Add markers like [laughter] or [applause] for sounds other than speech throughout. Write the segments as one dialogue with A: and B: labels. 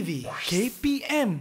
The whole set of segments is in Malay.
A: TV KPM.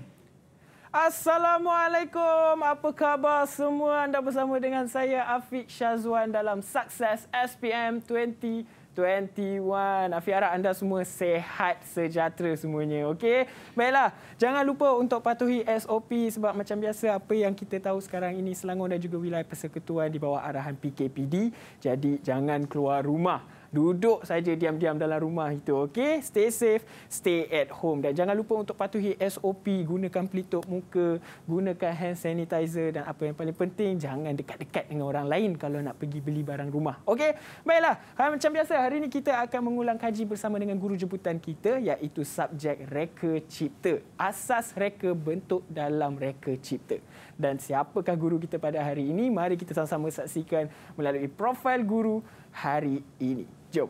A: Assalamualaikum. Apa khabar semua? Anda bersama dengan saya Afiq Syazwan dalam sukses SPM 2021. Afiq harap anda semua sehat sejahtera semuanya. Okey. Baiklah, jangan lupa untuk patuhi SOP sebab macam biasa apa yang kita tahu sekarang ini Selangor dan juga wilayah persekutuan di bawah arahan PKPD. Jadi jangan keluar rumah duduk saja diam-diam dalam rumah itu okay? stay safe stay at home dan jangan lupa untuk patuhi SOP gunakan pelitup muka gunakan hand sanitizer dan apa yang paling penting jangan dekat-dekat dengan orang lain kalau nak pergi beli barang rumah okay? baiklah ha, macam biasa hari ini kita akan mengulang kaji bersama dengan guru jemputan kita iaitu subjek reka cipta asas reka bentuk dalam reka cipta dan siapakah guru kita pada hari ini mari kita sama-sama saksikan melalui profil guru hari ini. 就。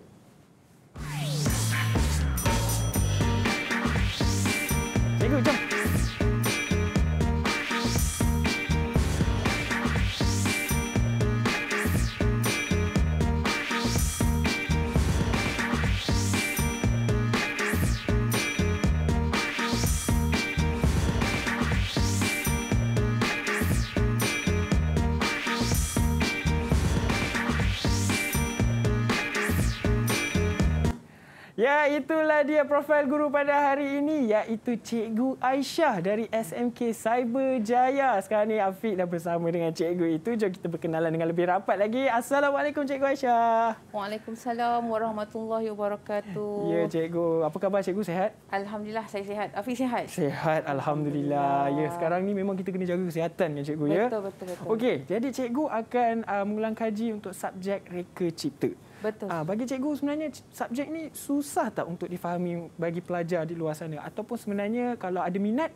A: itulah dia profil guru pada hari ini iaitu Cikgu Aisyah dari SMK Cyber Jaya. Sekarang ni Afiq dah bersama dengan Cikgu itu. Jom kita berkenalan dengan lebih rapat lagi. Assalamualaikum Cikgu Aisyah.
B: Waalaikumsalam warahmatullahi wabarakatuh. Ya
A: Cikgu. Apa khabar Cikgu? Sehat?
B: Alhamdulillah saya sehat. Afiq sehat?
A: Sehat Alhamdulillah. Ya sekarang ni memang kita kena jaga kesihatan kan Cikgu betul, ya. Betul
B: betul. betul. Okey
A: jadi Cikgu akan uh, mengulang kaji untuk subjek reka cipta. Betul. Uh, bagi cikgu sebenarnya subjek ni susah tak untuk difahami bagi pelajar di luar sana ataupun sebenarnya kalau ada minat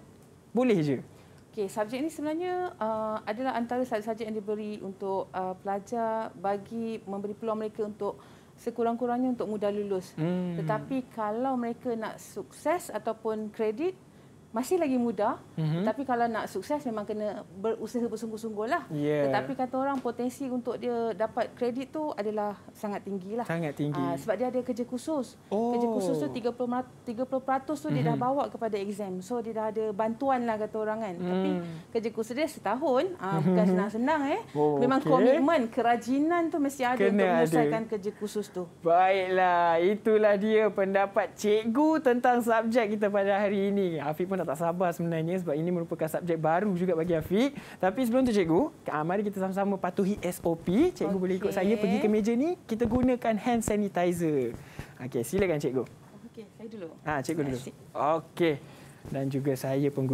B: boleh je. Okey, subjek ini sebenarnya uh, adalah antara subjek yang diberi untuk uh, pelajar bagi memberi peluang mereka untuk sekurang-kurangnya untuk mudah lulus. Hmm. Tetapi kalau mereka nak sukses ataupun kredit, masih lagi muda mm-hmm. tapi kalau nak sukses memang kena berusaha bersungguh-sungguh lah yeah. tetapi kata orang potensi untuk dia dapat kredit tu adalah sangat tinggi lah sangat tinggi uh, sebab dia ada kerja khusus oh. kerja khusus tu 30% 30% tu mm-hmm. dia dah mhm. bawa kepada exam so dia dah ada bantuan lah kata orang kan mm. tapi kerja khusus dia setahun uh, bukan [laughs] senang-senang eh oh, memang okay. komitmen kerajinan tu mesti ada kena untuk menyelesaikan kerja khusus tu
A: baiklah itulah dia pendapat cikgu tentang subjek kita pada hari ini Afiq pun dah tak sabar sebenarnya sebab ini merupakan subjek baru juga bagi Afiq. Tapi sebelum tu cikgu, ah, mari kita sama-sama patuhi SOP. Cikgu okay. boleh ikut saya pergi ke meja ni, kita gunakan hand sanitizer. Okey, silakan cikgu. Okey, saya dulu. Ah, ha, cikgu dulu. Okey. Dan juga saya pun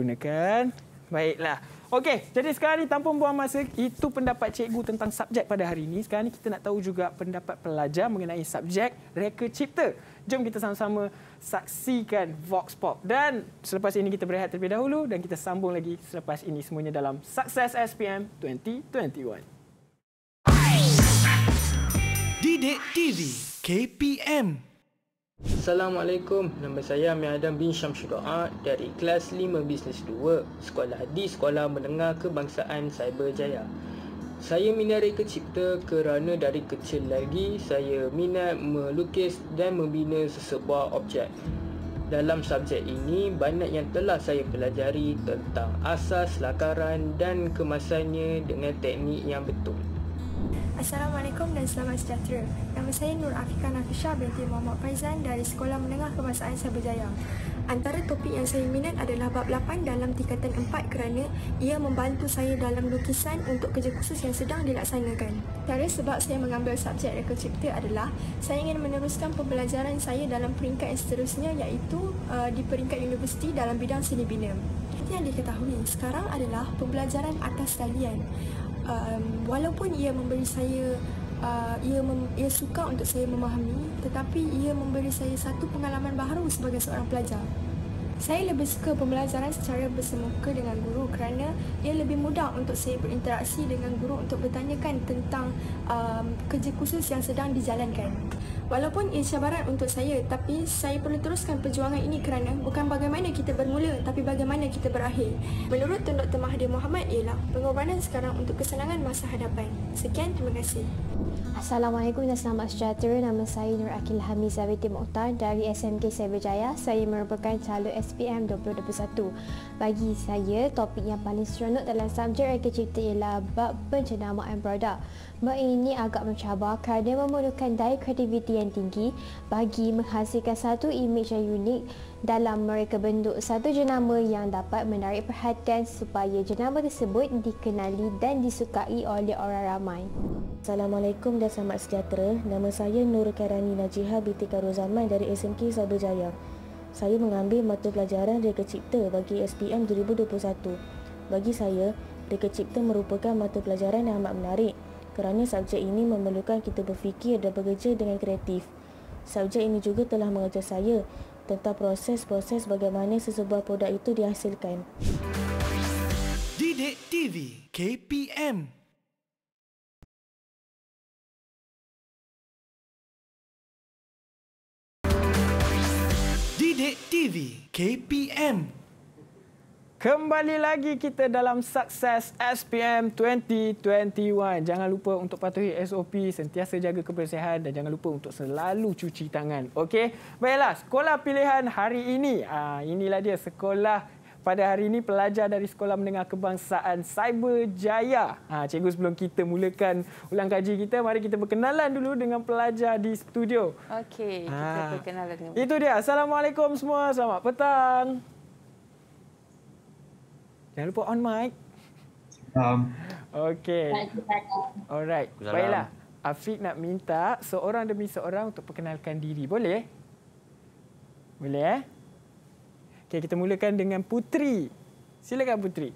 A: Baiklah. Okey, jadi sekarang ni tanpa buang masa, itu pendapat cikgu tentang subjek pada hari ini. Sekarang ni kita nak tahu juga pendapat pelajar mengenai subjek reka cipta. Jom kita sama-sama saksikan Vox Pop. Dan selepas ini kita berehat terlebih dahulu dan kita sambung lagi selepas ini semuanya dalam Sukses SPM 2021. Didik TV KPM Assalamualaikum, nama saya Amir Adam bin Syamsuddin ah, dari kelas 5 Bisnes 2 Sekolah di Sekolah Menengah Kebangsaan Cyberjaya Saya minari kecipta kerana dari kecil lagi saya minat melukis dan membina sesebuah objek Dalam subjek ini, banyak yang telah saya pelajari tentang asas, lakaran dan kemasannya dengan teknik yang betul
C: Assalamualaikum dan selamat sejahtera. Nama saya Nur Afiqah Nafisha binti Muhammad Faizan dari Sekolah Menengah Kebangsaan Sabah Antara topik yang saya minat adalah bab 8 dalam tingkatan 4 kerana ia membantu saya dalam lukisan untuk kerja khusus yang sedang dilaksanakan. Cara sebab saya mengambil subjek reka cipta adalah saya ingin meneruskan pembelajaran saya dalam peringkat yang seterusnya iaitu uh, di peringkat universiti dalam bidang seni bina. yang diketahui, sekarang adalah pembelajaran atas talian um, walaupun ia memberi saya uh, ia mem, ia suka untuk saya memahami tetapi ia memberi saya satu pengalaman baru sebagai seorang pelajar. Saya lebih suka pembelajaran secara bersemuka dengan guru kerana ia lebih mudah untuk saya berinteraksi dengan guru untuk bertanyakan tentang um, kerja khusus yang sedang dijalankan. Walaupun ia cabaran untuk saya, tapi saya perlu teruskan perjuangan ini kerana bukan bagaimana kita bermula, tapi bagaimana kita berakhir. Menurut Tun Dr. Mahathir Mohamad ialah pengorbanan sekarang untuk kesenangan masa hadapan. Sekian, terima kasih. Assalamualaikum dan selamat sejahtera. Nama saya Nur Akil Hamid Zawiti Mokhtar dari SMK Cyberjaya. Saya merupakan calon SPM 2021. Bagi saya, topik yang paling seronok dalam subjek reka cipta ialah bab pencenamaan produk ini agak mencabar kerana memerlukan daya kreativiti yang tinggi bagi menghasilkan satu imej yang unik dalam mereka bentuk satu jenama yang dapat menarik perhatian supaya jenama tersebut dikenali dan disukai oleh orang ramai. Assalamualaikum dan selamat sejahtera. Nama saya Nur Karani Najiha binti Karuzaman dari SMK Sabu Jaya. Saya mengambil mata pelajaran Reka Cipta bagi SPM 2021. Bagi saya, Reka Cipta merupakan mata pelajaran yang amat menarik kerana subjek ini memerlukan kita berfikir dan bekerja dengan kreatif. Subjek ini juga telah mengajar saya tentang proses-proses bagaimana sesebuah produk itu dihasilkan.
B: Didik TV KPM Didik TV KPM Kembali
A: lagi kita dalam sukses SPM 2021. Jangan lupa untuk patuhi SOP, sentiasa jaga kebersihan dan jangan lupa untuk selalu cuci tangan. Okey. Baiklah, sekolah pilihan hari ini. Ah, inilah dia sekolah pada hari ini pelajar dari Sekolah Menengah Kebangsaan Cyber Jaya. Ha, ah, cikgu sebelum kita mulakan ulang kaji kita, mari kita berkenalan dulu dengan pelajar di studio.
B: Okey, kita ah, berkenalan dengan.
A: Itu dia. Assalamualaikum semua. Selamat petang. Jangan lupa on mic. Salam. Okey. Alright. Baiklah. Afiq nak minta seorang demi seorang untuk perkenalkan diri. Boleh? Boleh eh? Okey, kita mulakan dengan Putri. Silakan Putri.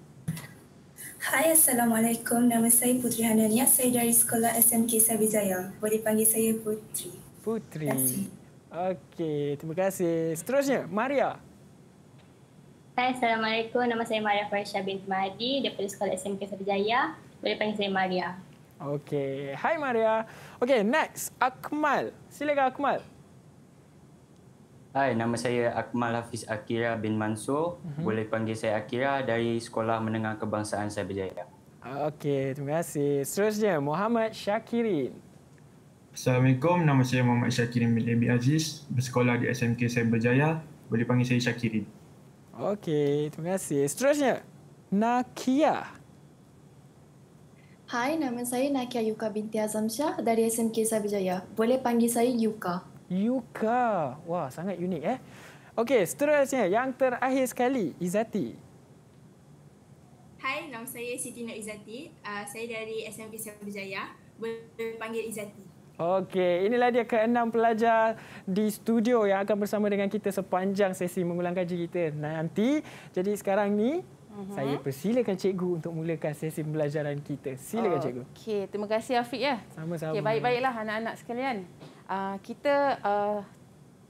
C: Hai, Assalamualaikum. Nama saya Putri Hanania. Saya dari Sekolah SMK Sabijaya. Boleh panggil saya Putri.
A: Putri. Okey, terima kasih. Seterusnya, Maria.
C: Hai, Assalamualaikum. Nama saya Maria Farisha binti Mahdi daripada Sekolah SMK Sarjaya. Boleh panggil saya Maria.
A: Okey. Hai, Maria. Okey, next. Akmal. Silakan, Akmal. Hai, nama saya Akmal Hafiz Akira bin Mansur. Uh-huh. Boleh panggil saya Akira dari Sekolah Menengah Kebangsaan Sarjaya. Okey, terima kasih. Seterusnya, Muhammad Syakirin. Assalamualaikum. Nama saya Muhammad Syakirin bin Abi Aziz. Bersekolah di
C: SMK Cyberjaya. Boleh panggil saya Syakirin.
A: Okey, terima kasih. Seterusnya, Nakia.
C: Hai, nama saya Nakia Yuka binti Azam Shah dari SMK Sabijaya. Boleh panggil saya Yuka.
A: Yuka. Wah, sangat unik eh. Okey, seterusnya yang terakhir sekali, Izati.
C: Hai, nama saya Siti Nur Izati. Uh, ah, saya dari SMK Sabijaya. Boleh panggil Izati.
A: Okey, inilah dia keenam pelajar di studio yang akan bersama dengan kita sepanjang sesi mengulang kaji kita nanti. Jadi sekarang ni
B: mhm. saya
A: persilakan cikgu untuk mulakan sesi pembelajaran kita. Silakan cikgu.
B: Okey, terima kasih Afiq ya.
A: Sama-sama. Okey, baik-baiklah
B: anak-anak sekalian. Uh, kita uh,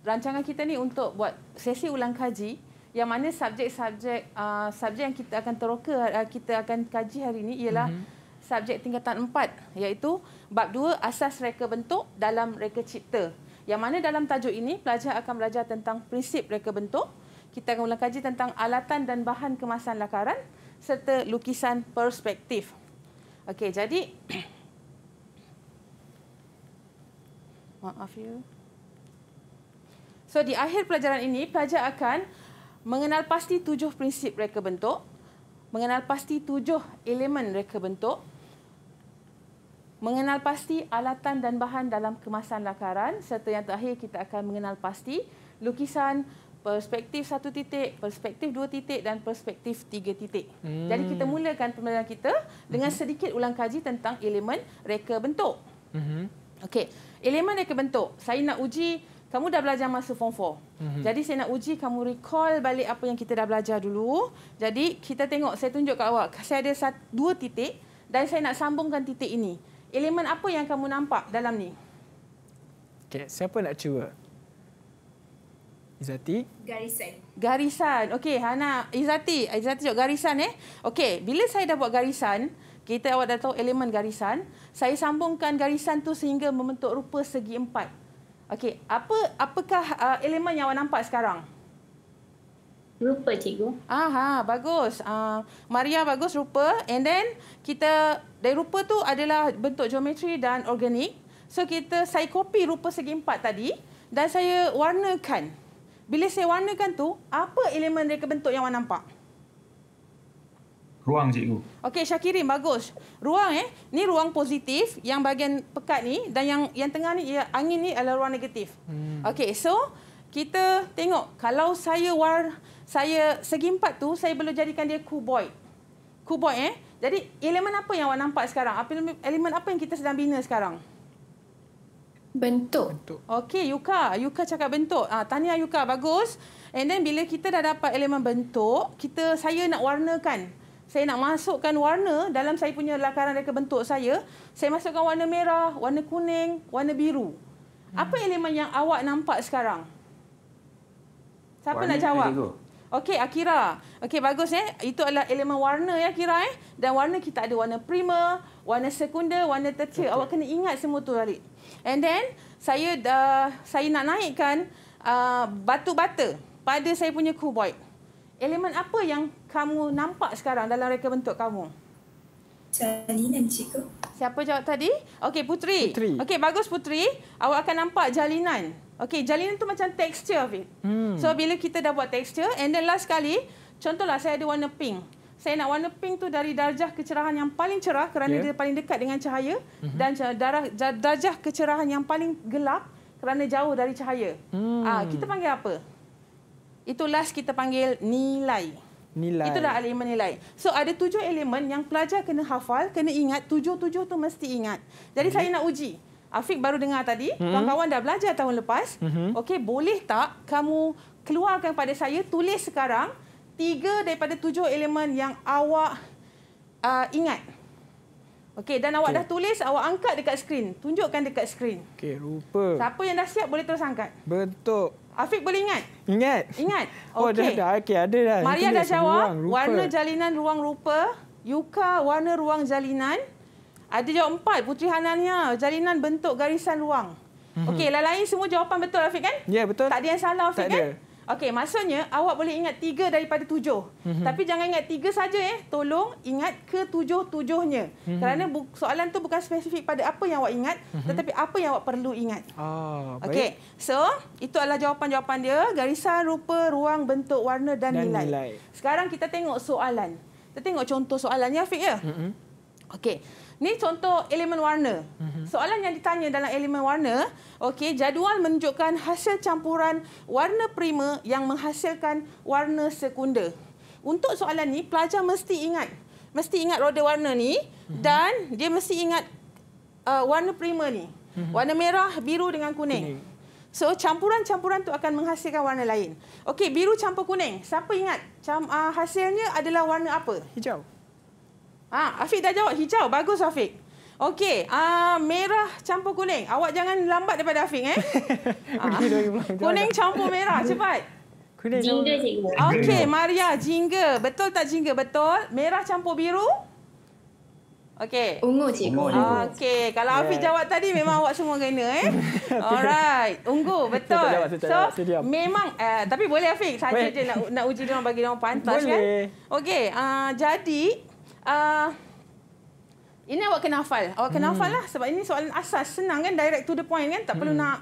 B: rancangan kita ni untuk buat sesi ulang kaji yang mana subjek-subjek uh, subjek yang kita akan teroka uh, kita akan kaji hari ini ialah uh-huh subjek tingkatan 4 iaitu bab 2 asas reka bentuk dalam reka cipta. Yang mana dalam tajuk ini pelajar akan belajar tentang prinsip reka bentuk, kita akan mula kaji tentang alatan dan bahan kemasan lakaran serta lukisan perspektif. Okey, jadi [coughs] Maaf you. Ya. So di akhir pelajaran ini pelajar akan mengenal pasti tujuh prinsip reka bentuk, mengenal pasti tujuh elemen reka bentuk, mengenal pasti alatan dan bahan dalam kemasan lakaran serta yang terakhir kita akan mengenal pasti lukisan perspektif satu titik, perspektif dua titik dan perspektif tiga titik. Hmm. Jadi kita mulakan pembelajaran kita dengan hmm. sedikit ulang kaji tentang elemen reka bentuk. Hmm. Okey, elemen reka bentuk. Saya nak uji kamu dah belajar masa form 4. Hmm. Jadi saya nak uji kamu recall balik apa yang kita dah belajar dulu. Jadi kita tengok saya tunjuk kat awak. Saya ada satu, dua titik dan saya nak sambungkan titik ini elemen apa yang kamu nampak dalam ni?
A: Okey, siapa nak cuba? Izati?
B: Garisan. Garisan. Okey, Hana, Izati, Izati jawab garisan eh. Okey, bila saya dah buat garisan, kita awak dah tahu elemen garisan, saya sambungkan garisan tu sehingga membentuk rupa segi empat. Okey, apa apakah uh, elemen yang awak nampak sekarang? Rupa cikgu. Aha, bagus. Uh, Maria bagus rupa. And then kita dari rupa tu adalah bentuk geometri dan organik. So kita saya copy rupa segi empat tadi dan saya warnakan. Bila saya warnakan tu, apa elemen dari bentuk yang awak nampak? Ruang cikgu. Okey Syakirin bagus. Ruang eh. Ni ruang positif yang bahagian pekat ni dan yang yang tengah ni ya, angin ni adalah ruang negatif. Hmm. Okey so kita tengok kalau saya warna saya segi empat tu saya boleh jadikan dia kuboid. Kuboid eh. Jadi elemen apa yang awak nampak sekarang? Apa elemen apa yang kita sedang bina sekarang?
C: Bentuk. bentuk.
B: Okey, Yuka. Yuka cakap bentuk. Ah, tanya Yuka. Bagus. And then bila kita dah dapat elemen bentuk, kita saya nak warnakan. Saya nak masukkan warna dalam saya punya lakaran reka bentuk saya. Saya masukkan warna merah, warna kuning, warna biru. Apa hmm. elemen yang awak nampak sekarang? Siapa warna nak jawab? Indigo. Okey, Akira. Okey, bagus eh. Itu adalah elemen warna ya, Akira eh. Dan warna kita ada warna prima, warna sekunder, warna tertia. Okay. Awak kena ingat semua tu, Ali. And then, saya dah saya nak naikkan uh, batu bata pada saya punya kuboid. Elemen apa yang kamu nampak sekarang dalam reka bentuk kamu? Jalinan, cikgu. Siapa jawab tadi? Okey, Putri. Putri. Okey, bagus Putri. Awak akan nampak jalinan. Okey, jalinan tu macam texture of it. Hmm. So bila kita dah buat texture and then last kali, contohlah saya ada warna pink. Saya nak warna pink tu dari darjah kecerahan yang paling cerah kerana yeah. dia paling dekat dengan cahaya mm-hmm. dan darah, darjah kecerahan yang paling gelap kerana jauh dari cahaya. Hmm. Ah, kita panggil apa? Itu last kita panggil nilai.
A: Nilai. Itu dah
B: elemen nilai. So ada tujuh elemen yang pelajar kena hafal, kena ingat. Tujuh-tujuh tu mesti ingat. Jadi okay. Ya. saya nak uji. Afiq baru dengar tadi, kawan-kawan dah belajar tahun lepas. Mm-hmm. Okey, boleh tak kamu keluarkan pada saya tulis sekarang tiga daripada tujuh elemen yang awak uh, ingat. Okey, dan awak okay. dah tulis, awak angkat dekat skrin. Tunjukkan dekat skrin.
A: Okey, rupa. Siapa
B: yang dah siap boleh terus angkat. Bentuk. Afiq boleh ingat?
A: Ingat. Ingat. Okay. [laughs] Oh, dah dah. Okey, ada dah. Maria dah jawab. warna
B: jalinan ruang rupa. Yuka, warna ruang jalinan. Ada jawapan empat, Puteri Hanania. Jalinan bentuk garisan ruang. Mm-hmm. Okey, lain-lain semua jawapan betul, Afiq, kan? Ya, yeah, betul. Tak ada yang salah, Afiq, kan? Okey, maksudnya awak boleh ingat tiga daripada tujuh. Mm-hmm. Tapi jangan ingat tiga saja, eh. Tolong ingat ke tujuh tujuhnya Mm-hmm. Kerana soalan tu bukan spesifik pada apa yang awak ingat, mm-hmm. tetapi apa yang awak perlu ingat.
A: Oh, Okey,
B: so itu adalah jawapan-jawapan dia. Garisan, rupa, ruang, bentuk, warna dan, dan nilai. nilai. Sekarang kita tengok soalan. Kita tengok contoh soalannya, Afiq, ya? Mm-hmm. Okey. Ni contoh elemen warna. Mhm. Soalan yang ditanya dalam elemen warna, okey, jadual menunjukkan hasil campuran warna prima yang menghasilkan warna sekunder. Untuk soalan ni, pelajar mesti ingat, mesti ingat roda warna ni mhm. dan dia mesti ingat uh, warna prima ni. Mhm. Warna merah, biru dengan kuning. So campuran-campuran tu akan menghasilkan warna lain. Okey, biru campur kuning. Siapa ingat? Cam uh, hasilnya adalah warna apa? Hijau. Ha, Afiq dah jawab hijau. Bagus Afiq. Okey, uh, merah campur kuning. Awak jangan lambat daripada Afiq eh. [laughs] Ah, kuning campur merah, cepat. Kuning. Jingga cikgu. Okey, Maria, jingga. Betul tak jingga? Betul. Merah campur biru? Okey. Ungu cikgu. Okey, kalau yeah. jawab tadi memang awak semua kena eh. [laughs] Alright, ungu betul. So, memang uh, tapi boleh Afiq saja je nak nak uji dia orang bagi dia orang pantas kan? boleh. kan. Okey, uh, jadi uh, ini awak kena hafal. Awak kena hmm. hafal lah sebab ini soalan asas. Senang kan, direct to the point kan. Tak hmm. perlu nak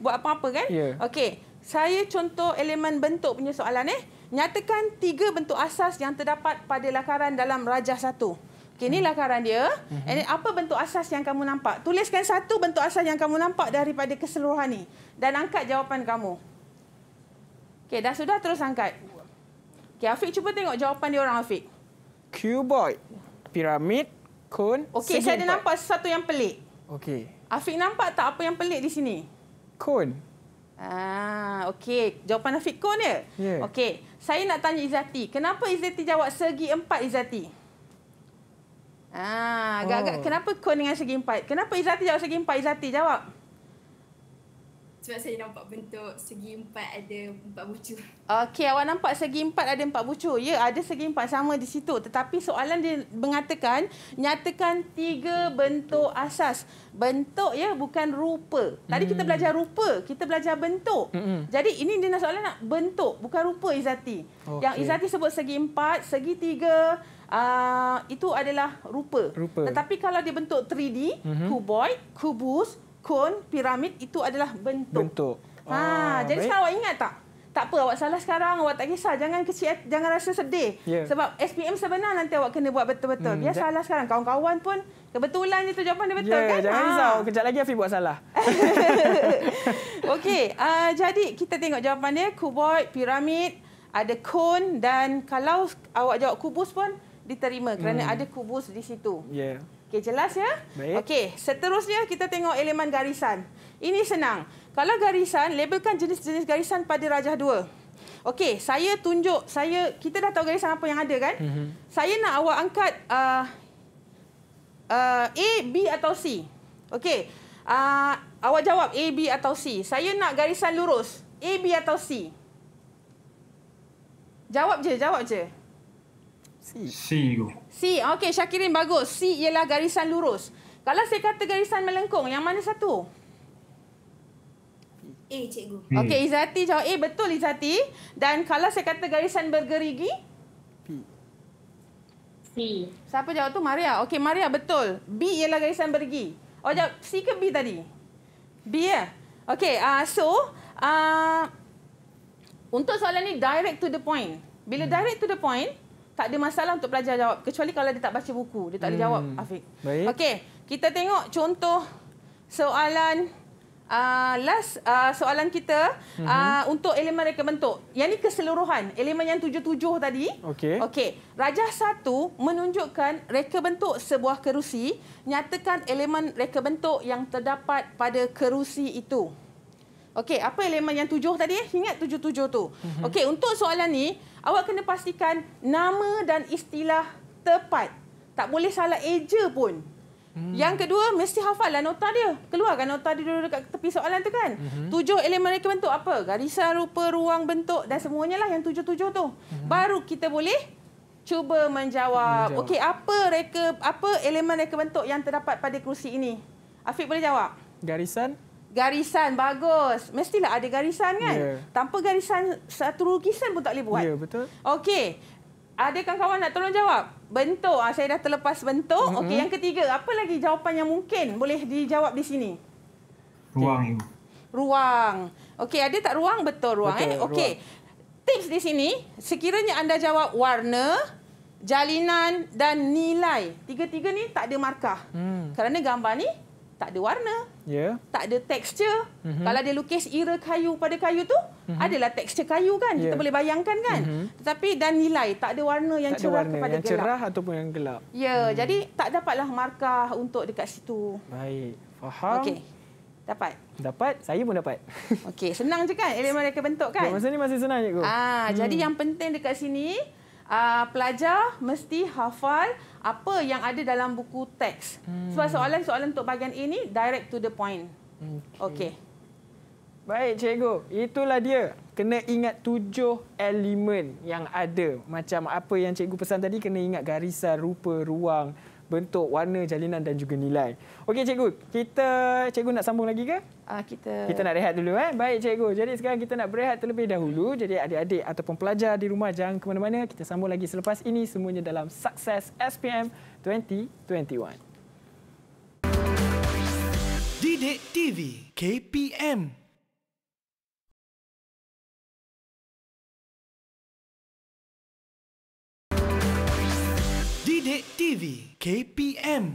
B: buat apa-apa kan. Yeah. Okey, saya contoh elemen bentuk punya soalan. Eh. Nyatakan tiga bentuk asas yang terdapat pada lakaran dalam rajah satu. Okey, ini hmm. lakaran dia. Ini hmm. apa bentuk asas yang kamu nampak? Tuliskan satu bentuk asas yang kamu nampak daripada keseluruhan ni. Dan angkat jawapan kamu. Okey, dah sudah terus angkat. Okey, Afiq cuba tengok jawapan dia orang Afiq
A: cuboid, piramid, cone, Okey, saya ada nampak
B: sesuatu yang pelik. Okey. Afiq nampak tak apa yang pelik di sini? Cone. Ah, okey. Jawapan Afiq cone ya? Yeah. Okey. Saya nak tanya Izati, kenapa Izati jawab segi empat Izati? Ah, agak-agak oh. kenapa cone dengan segi empat? Kenapa Izati jawab segi empat Izati jawab?
C: sebab saya nampak bentuk segi empat ada empat bucu.
B: Okey, awak nampak segi empat ada empat bucu. Ya, ada segi empat sama di situ. Tetapi soalan dia mengatakan, nyatakan tiga bentuk asas. Bentuk ya, bukan rupa. Tadi hmm. kita belajar rupa, kita belajar bentuk. Hmm. Jadi ini dia nak soalan nak bentuk, bukan rupa Izati. Okay. Yang Izati sebut segi empat, segi tiga, Uh, itu adalah rupa. rupa. Tetapi kalau dia bentuk 3D, kuboid, mm-hmm. kubus, kon piramid itu adalah bentuk. Bentuk. Ha, ah, jadi sekarang awak ingat tak? Tak apa, awak salah sekarang, awak tak kisah. Jangan kecil, jangan rasa sedih. Yeah. Sebab SPM sebenar nanti awak kena buat betul-betul. Hmm, Biar jat- salah sekarang. Kawan-kawan pun kebetulan itu jawapan dia betul yeah, kan? Jangan ha. risau,
A: kejap lagi Afi buat salah.
B: [laughs] Okey, uh, jadi kita tengok jawapan dia. Kuboid, piramid, ada kon dan kalau awak jawab kubus pun diterima kerana hmm. ada kubus di situ. Yeah. Okey, jelas ya? Okey, seterusnya kita tengok elemen garisan. Ini senang. Kalau garisan, labelkan jenis-jenis garisan pada rajah dua. Okey, saya tunjuk, saya kita dah tahu garisan apa yang ada kan? Mm -hmm. Saya nak awak angkat uh, uh, A, B atau C. Okey, uh, awak jawab A, B atau C. Saya nak garisan lurus, A, B atau C. Jawab je, jawab je. C. C. C. Okey, Syakirin bagus. C ialah garisan lurus. Kalau saya kata garisan melengkung, yang mana satu? A, cikgu. Hmm. Okey, Izati jawab A. Betul, Izati. Dan kalau saya kata garisan bergerigi? B. Siapa jawab tu? Maria. Okey, Maria betul. B ialah garisan bergerigi. Oh, jawab C ke B tadi? B ya? Yeah. Okey, uh, so uh, untuk soalan ni direct to the point. Bila hmm. direct to the point, tak ada masalah untuk pelajar jawab kecuali kalau dia tak baca buku dia tak ada hmm. jawab Afiq. Okey, kita tengok contoh soalan uh, last uh, soalan kita mhm. uh, hmm. untuk elemen reka bentuk. Yang ni keseluruhan elemen yang tujuh-tujuh tadi. Okey. Okey, rajah satu menunjukkan reka bentuk sebuah kerusi, nyatakan elemen reka bentuk yang terdapat pada kerusi itu. Okey, apa elemen yang tujuh tadi? Ingat tujuh-tujuh tu. Mhm. Okey, untuk soalan ni, awak kena pastikan nama dan istilah tepat. Tak boleh salah eja pun. Hmm. Yang kedua, mesti hafal lah nota dia. Keluarkan nota dia dulu dekat tepi soalan tu kan. Hmm. Tujuh elemen reka bentuk apa? Garisan, rupa, ruang, bentuk dan semuanya lah yang tujuh-tujuh tu. Hmm. Baru kita boleh cuba menjawab. menjawab. Okey, apa reka, apa elemen reka bentuk yang terdapat pada kerusi ini? Afiq boleh jawab? Garisan, garisan bagus. Mestilah ada garisan kan? Yeah. Tanpa garisan satu lukisan pun tak boleh buat. Ya, yeah, betul. Okey. Ada kawan-kawan nak tolong jawab? Bentuk. Ha, saya dah terlepas bentuk. Mm -hmm. Okey, yang ketiga, apa lagi jawapan yang mungkin boleh dijawab di sini? Ruang. Okay. Ruang. Okey, ada tak ruang? Betul ruang betul, eh. Okey. Tips di sini, sekiranya anda jawab warna Jalinan dan nilai. Tiga-tiga ni tak ada markah. Hmm. Kerana gambar ni tak ada warna, yeah. tak ada tekstur. Mm-hmm. Kalau dia lukis ira kayu pada kayu tu, mm-hmm. adalah tekstur kayu kan? Yeah. Kita ya. boleh bayangkan kan? Mm-hmm. Tetapi dan nilai, tak ada warna yang tak cerah warna kepada yang gelap. cerah
A: ataupun yang gelap. Ya,
B: yeah, hmm jadi tak dapatlah markah untuk dekat situ.
A: Baik, faham. Okey, Dapat? Dapat, saya pun dapat.
B: Okey, senang je kan elemen mereka bentuk kan? Masa ni
A: masih senang je. Ah, hmm. Jadi yang
B: penting dekat sini, uh, pelajar mesti hafal apa yang ada dalam buku teks. Hmm. Sebab soalan-soalan untuk bahagian ini direct to the point. Okey. Okay.
A: Baik, cikgu. Itulah dia. Kena ingat tujuh elemen yang ada. Macam apa yang cikgu pesan tadi, kena ingat garisan, rupa, ruang bentuk, warna, jalinan dan juga nilai. Okey cikgu, kita cikgu nak sambung lagi ke?
B: Ah kita kita nak
A: rehat dulu eh. Baik cikgu. Jadi sekarang kita nak berehat terlebih dahulu. Jadi adik-adik ataupun pelajar di rumah jangan ke mana-mana. Kita sambung lagi selepas ini semuanya dalam Success SPM 2021.
B: Didik TV KPM
A: TV KPM.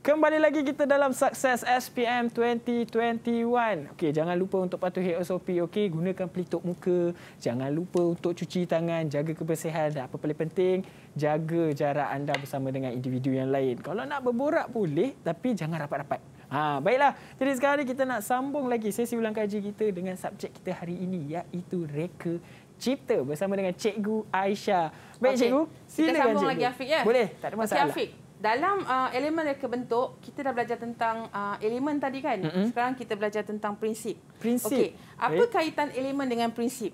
A: Kembali lagi kita dalam sukses SPM 2021. Okey, jangan lupa untuk patuhi SOP, okey? Gunakan pelitup muka, jangan lupa untuk cuci tangan, jaga kebersihan dan apa paling penting, jaga jarak anda bersama dengan individu yang lain. Kalau nak berborak boleh, tapi jangan rapat-rapat. Ha, baiklah. Jadi sekarang ni kita nak sambung lagi sesi ulang kaji kita dengan subjek kita hari ini iaitu reka cipta bersama dengan Cikgu Aisyah. Baik okay. Cikgu, sila Kita sambung lagi Afiq ya. Boleh, tak ada masalah. Okay,
B: dalam uh, elemen reka bentuk kita dah belajar tentang uh, elemen tadi kan mm-hmm. sekarang kita belajar tentang prinsip prinsip okey apa eh? kaitan elemen dengan prinsip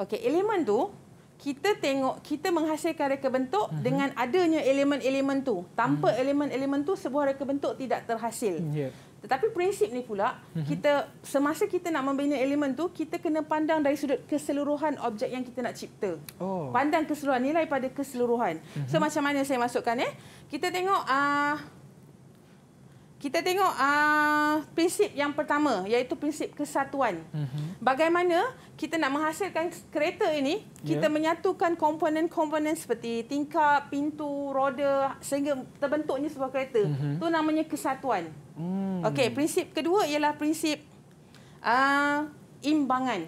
B: okey elemen tu kita tengok kita menghasilkan reka bentuk uh-huh. dengan adanya elemen-elemen tu. Tanpa uh-huh. tu sebuah reka bentuk tidak terhasil. Yeah. Tetapi prinsip ni pula uh-huh. kita semasa kita nak membina elemen tu kita kena pandang dari sudut keseluruhan objek yang kita nak cipta. Oh. Pandang keseluruhan nilai pada keseluruhan. Uh-huh. So macam mana saya masukkan eh? Kita tengok uh, kita tengok uh, prinsip yang pertama iaitu prinsip kesatuan. Mm-hmm. Bagaimana kita nak menghasilkan kereta ini, kita yeah. menyatukan komponen-komponen seperti tingkap, pintu, roda sehingga terbentuknya sebuah kereta. Mhm. Itu mm-hmm. namanya kesatuan. Mm. Okey, prinsip kedua ialah prinsip uh, ah, imbangan.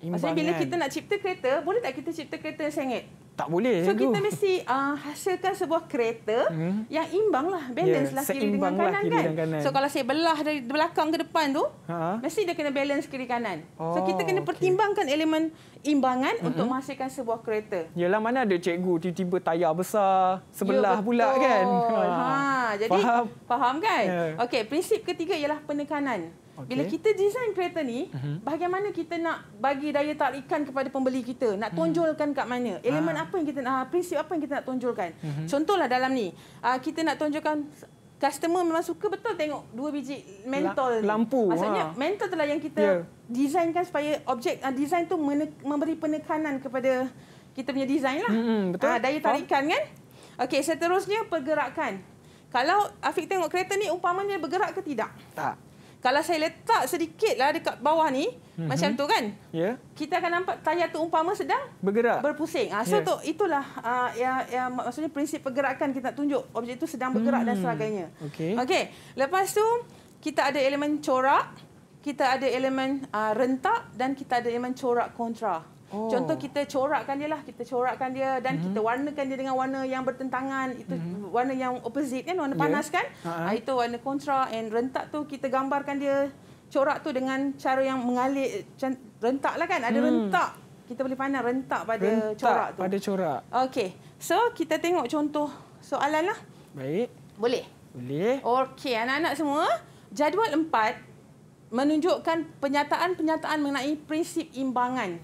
B: imbangan. Maksudnya bila kita nak cipta kereta, boleh tak kita cipta kereta yang sengit?
A: tak boleh. So kita
B: mesti uh, hasilkan sebuah kereta hmm. yang imbang lah, balance yeah, ya, lah kiri dengan kanan, lah kiri kan? kanan. So kalau saya belah dari belakang ke depan tu, ha? mesti dia kena balance kiri kanan. Oh, so kita kena okay. Oh, pertimbangkan elemen imbangan hmm. untuk menghasilkan sebuah kereta.
A: Yalah mana ada cikgu tiba-tiba tayar besar sebelah ya, pula kan? Ha. Ha, jadi faham,
B: faham kan? Yeah. Okey, prinsip ketiga ialah penekanan. Okay. Bila kita design kereta ni, uh-huh. bagaimana kita nak bagi daya tarikan kepada pembeli kita? Nak hmm. tonjolkan uh-huh. kat mana? Ah. Elemen uh-huh. apa yang kita nak, ah, prinsip apa yang kita nak tonjolkan? Uh-huh. Contohlah dalam ni, uh, kita nak tonjolkan customer memang suka betul tengok dua biji mentol. La- lampu. Ni. Maksudnya ha. mentol itulah yang kita yeah. designkan supaya objek uh, design tu memberi penekanan kepada kita punya design lah. Mm-hmm, betul. Uh, daya tarikan oh. kan? Okey, seterusnya pergerakan. Kalau Afiq tengok kereta ni, umpamanya bergerak ke tidak? Tak kalau saya letak sedikit lah dekat bawah ni, mm-hmm. macam tu kan? Ya. Yeah. Kita akan nampak tayar tu umpama sedang bergerak. Berpusing. Ah, so yeah. tu itulah uh, ya, ya, maksudnya prinsip pergerakan kita nak tunjuk objek tu sedang bergerak mm. dan hmm. sebagainya. Okey. Okey. Lepas tu kita ada elemen corak, kita ada elemen uh, rentak dan kita ada elemen corak kontra. Oh. Contoh kita corakkan dia lah, kita corakkan dia dan hmm. kita mm-hmm. warnakan dia dengan warna yang bertentangan, itu hmm. warna yang opposite kan, warna panas yeah. kan. Ha, itu warna kontra and rentak tu kita gambarkan dia, corak tu dengan cara yang mengalir, rentak lah kan, ada hmm. rentak. Kita boleh pandang rentak pada rentak corak tu. pada corak. Okey, so kita tengok contoh soalan lah. Baik. Boleh? Boleh. Okey, anak-anak semua, jadual empat menunjukkan penyataan-penyataan mengenai prinsip imbangan.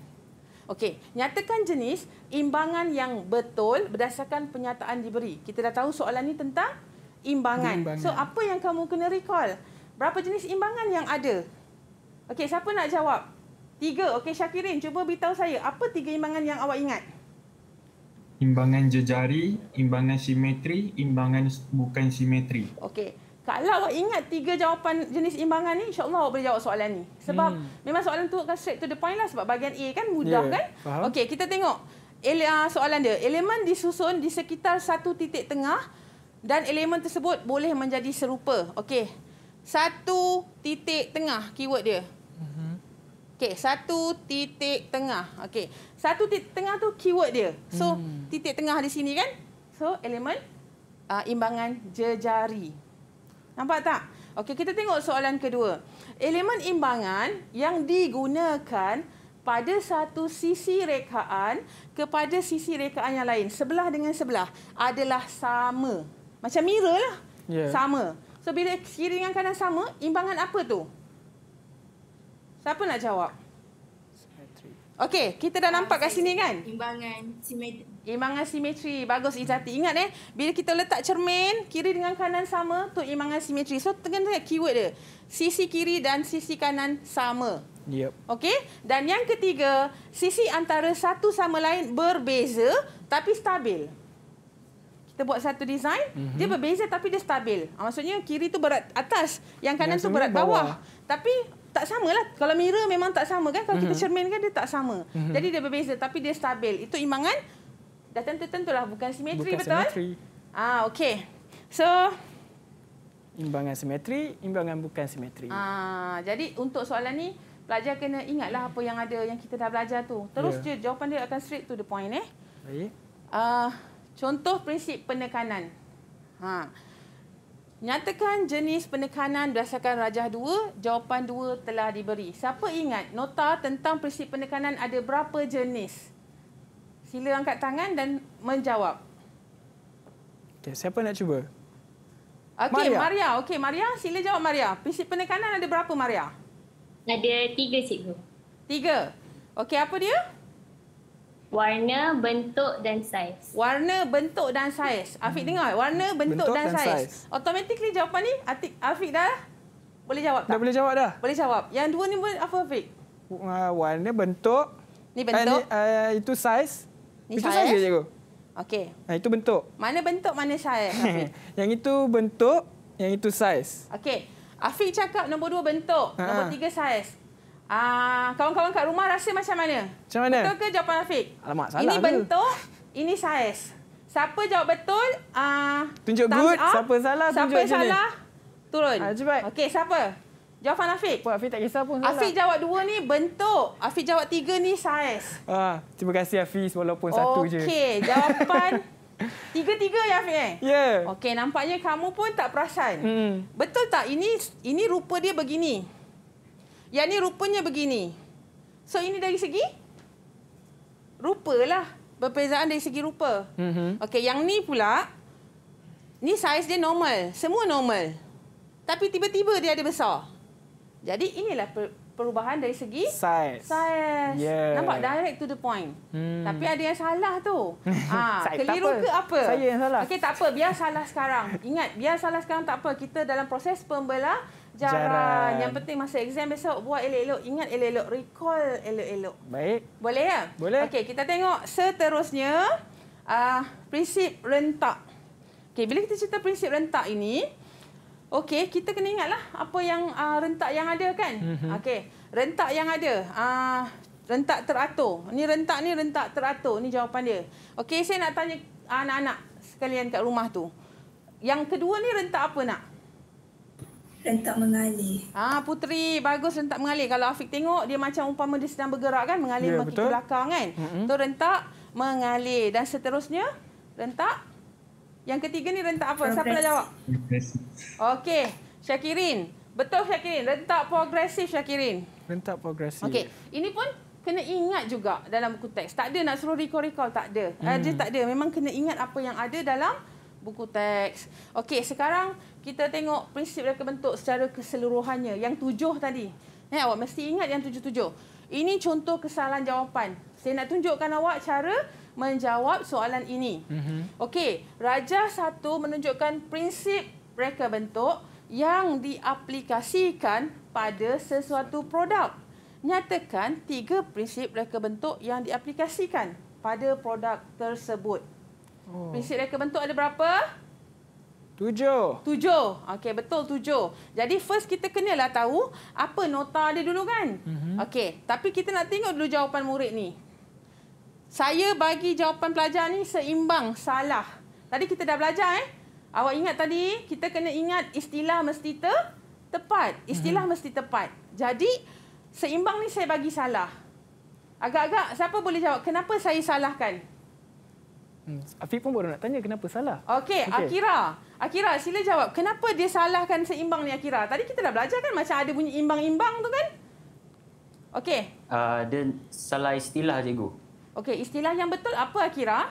B: Okey, nyatakan jenis imbangan yang betul berdasarkan penyataan diberi. Kita dah tahu soalan ni tentang imbangan. imbangan. So, apa yang kamu kena recall? Berapa jenis imbangan yang ada? Okey, siapa nak jawab? Tiga. Okey, Syakirin, cuba beritahu saya. Apa tiga imbangan yang awak ingat?
A: Imbangan jejari, imbangan simetri, imbangan bukan simetri.
B: Okey. Kalau awak ingat tiga jawapan jenis imbangan ni, insyaAllah awak boleh jawab soalan ni. Sebab hmm. memang soalan tu akan straight to the point lah sebab bahagian A kan mudah yeah. kan? Faham. Okay, kita tengok Ele- ah, soalan dia. Elemen disusun di sekitar satu titik tengah dan elemen tersebut boleh menjadi serupa. Okay. Satu titik tengah, keyword dia. Mhm. Okay, satu titik tengah. Okay, satu titik tengah tu keyword dia. So, hmm. titik tengah di sini kan? So, elemen uh, imbangan jejari. Nampak tak? Okey, kita tengok soalan kedua. Elemen imbangan yang digunakan pada satu sisi rekaan kepada sisi rekaan yang lain, sebelah dengan sebelah adalah sama. Macam mirror lah. Yeah. Sama. So bila kiri dengan kanan sama, imbangan apa tu? Siapa nak jawab? Okey, kita dah nampak kat ah, sini kan? Imbangan simetri imbangan simetri. Bagus Izati. Ingat eh, bila kita letak cermin kiri dengan kanan sama tu imbangan simetri. So tengok-tengok keyword dia. Sisi kiri dan sisi kanan sama. Yep. Okey. Dan yang ketiga, sisi antara satu sama lain berbeza tapi stabil. Kita buat satu design, mm -hmm. dia berbeza tapi dia stabil. Ah, maksudnya kiri tu berat atas, yang kanan yang tu berat bawah. bawah. Tapi tak sama lah. Kalau mirror memang tak sama kan? Kalau mm -hmm. kita mhm. cermin kan dia tak sama. Mm -hmm. Jadi dia berbeza tapi dia stabil. Itu imbangan dah tentu-tentulah bukan simetri bukan betul? Bukan simetri. Ah, okey. So
A: imbangan simetri, imbangan bukan simetri.
B: Ah, jadi untuk soalan ni pelajar kena ingatlah apa yang ada yang kita dah belajar tu. Terus yeah. je jawapan dia akan straight to the point eh. Baik. Ah, contoh prinsip penekanan. Ha. Nyatakan jenis penekanan berdasarkan rajah 2, jawapan 2 telah diberi. Siapa ingat nota tentang prinsip penekanan ada berapa jenis? Sila angkat tangan dan menjawab.
A: Okay, siapa nak cuba? Okey, Maria.
B: Maria. Okey, Maria. Sila jawab, Maria. Prinsip penekanan ada berapa, Maria? Ada tiga, cikgu. Tiga. Okey, apa dia? Warna, bentuk dan saiz. Warna, bentuk dan saiz. Afiq dengar. Hmm. Warna, bentuk, bentuk dan, dan saiz. Automatically jawapan ni, Atik, Afiq dah boleh jawab tak? Dah boleh jawab dah. Boleh jawab. Yang dua ni apa, Afiq?
A: Uh, warna, bentuk.
B: Ni bentuk. Eh, uh, itu saiz. Ni itu saja cikgu. Eh? Okey. nah ha, itu bentuk. Mana bentuk, mana saiz?
A: [laughs] yang itu bentuk, yang itu saiz.
B: Okey. Afiq cakap nombor dua bentuk, ha. nombor tiga saiz. Ah, kawan-kawan kat rumah rasa macam mana? Macam mana? Betul ke jawapan Afiq? Alamak, salah. Ini bentuk, ke? ini saiz. Siapa jawab betul? ah tunjuk good. Up. Siapa salah, siapa tunjuk salah, ni. turun. Ha, cepat. Okey, Siapa? Jawapan Afiq. Puan Afiq tak kisah pun. Afiq jawab dua ni bentuk. Afiq jawab tiga ni saiz.
A: Ah, terima kasih Afiq walaupun okay. satu je. Okey,
B: jawapan [laughs] tiga-tiga ya Afiq eh? Ya. Yeah. Okey, nampaknya kamu pun tak perasan. Hmm. Betul tak? Ini ini rupa dia begini. Yang ni rupanya begini. So ini dari segi? rupa lah, Perbezaan dari segi rupa. Mm-hmm. Okey, yang ni pula. Ni saiz dia normal. Semua normal. Tapi tiba-tiba dia ada besar. Jadi inilah perubahan dari segi size. size. Yeah. Nampak direct to the point. Hmm. Tapi ada yang salah tu. Ha, [laughs] keliru ke apa? Saya yang salah. Okey tak apa, biar salah sekarang. Ingat, biar salah sekarang tak apa. Kita dalam proses pembelajaran. Yang penting masa exam besok buat elok-elok, ingat elok-elok, recall elok-elok. Baik. Boleh ya? Boleh. Okey, kita tengok seterusnya uh, prinsip rentak. Okey, bila kita cerita prinsip rentak ini, Okey, kita kena ingatlah apa yang uh, rentak yang ada kan? Mm-hmm. Okey, rentak yang ada. Uh, rentak teratur. Ni rentak ni rentak teratur. Ni jawapan dia. Okey, saya nak tanya anak-anak sekalian kat rumah tu. Yang kedua ni rentak apa nak? Rentak mengalir. Ah, puteri, bagus rentak mengalir. Kalau Afiq tengok dia macam umpama dia sedang bergerak kan, mengalir yeah, makin ke belakang kan? Mm-hmm. Tu rentak mengalir dan seterusnya rentak yang ketiga ni rentak apa? Siapa nak jawab? Okey, Syakirin. Betul Syakirin, rentak progresif Syakirin.
A: Rentak progresif. Okey,
B: ini pun kena ingat juga dalam buku teks. Tak ada nak suruh recall-recall, tak ada. Eh, hmm. Ada tak ada, memang kena ingat apa yang ada dalam buku teks. Okey, sekarang kita tengok prinsip reka bentuk secara keseluruhannya. Yang tujuh tadi. Ya, awak mesti ingat yang tujuh-tujuh. Ini contoh kesalahan jawapan. Saya nak tunjukkan awak cara menjawab soalan ini. Mm-hmm. Okey, Raja satu menunjukkan prinsip reka bentuk yang diaplikasikan pada sesuatu produk. Nyatakan tiga prinsip reka bentuk yang diaplikasikan pada produk tersebut. Oh. Prinsip reka bentuk ada berapa? Tujuh. Tujuh. Okey, betul tujuh. Jadi, first kita kenalah tahu apa nota dia dulu kan? Mm-hmm. Okey, tapi kita nak tengok dulu jawapan murid ni. Saya bagi jawapan pelajar ni seimbang, salah. Tadi kita dah belajar eh. Awak ingat tadi, kita kena ingat istilah mesti te tepat. Istilah hmm. mesti tepat. Jadi, seimbang ni saya bagi salah. Agak-agak, siapa boleh jawab? Kenapa saya salahkan?
A: Hmm. Afiq pun baru nak tanya kenapa salah.
B: Okey, okay. Akira. Akira, sila jawab. Kenapa dia salahkan seimbang ni, Akira? Tadi kita dah belajar kan macam ada bunyi imbang-imbang tu kan? Okey.
A: Uh, dia salah istilah, cikgu.
B: Okey, istilah yang betul apa Akira?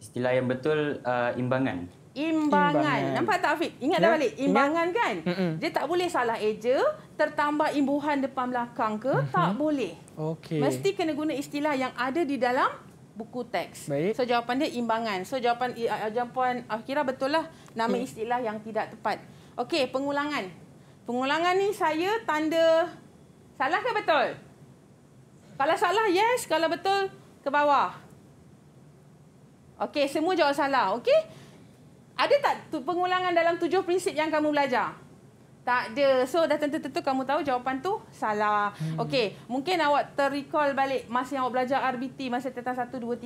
A: Istilah yang betul uh, imbangan.
B: Imbangan. Nampak tak Afiq? Ingat dah balik. Imbangan kan? Dia tak boleh salah eja, tertambah imbuhan depan belakang ke? Mm-hmm. Tak boleh.
A: Okey. Mesti
B: kena guna istilah yang ada di dalam buku teks. Baik. So jawapan dia imbangan. So jawapan jawapan Akira betul lah nama mm. istilah yang tidak tepat. Okey, pengulangan. Pengulangan ni saya tanda salah ke betul? Kalau salah, yes. Kalau betul, ke bawah. Okey, semua jawab salah. Okey? Ada tak pengulangan dalam tujuh prinsip yang kamu belajar? Tak ada. So, dah tentu-tentu kamu tahu jawapan tu salah. Hmm. Okey, mungkin awak terrecall balik masa yang awak belajar RBT, masa tetang 1, 2,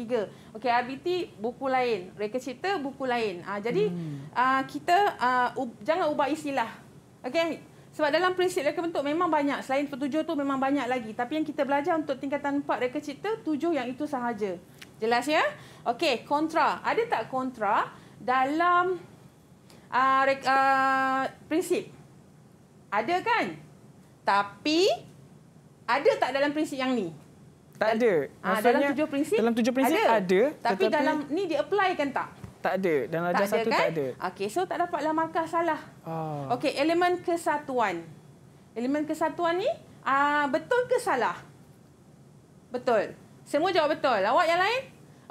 B: 3. Okey, RBT buku lain. Reka cipta buku lain. Ha, jadi, hmm. uh, kita uh, jangan ubah istilah. Okey, sebab dalam prinsip reka bentuk memang banyak. Selain tujuh tu memang banyak lagi. Tapi yang kita belajar untuk tingkatan empat reka cipta, tujuh yang itu sahaja. Jelas ya? Okey, kontra. Ada tak kontra dalam uh, ah, reka, uh, prinsip? Ada kan? Tapi, ada tak dalam prinsip yang ni? Tak
A: ada. Ah, Maksudnya, dalam tujuh prinsip? Dalam tujuh prinsip ada. ada tapi, tapi dalam
B: ni diaplikan tak?
A: Tak ada. Dan darjah satu kan? tak ada.
B: Okey, so tak dapatlah markah salah. Ah. Okey, elemen kesatuan. Elemen kesatuan ni ah betul ke salah? Betul. Semua jawab betul. Awak yang lain?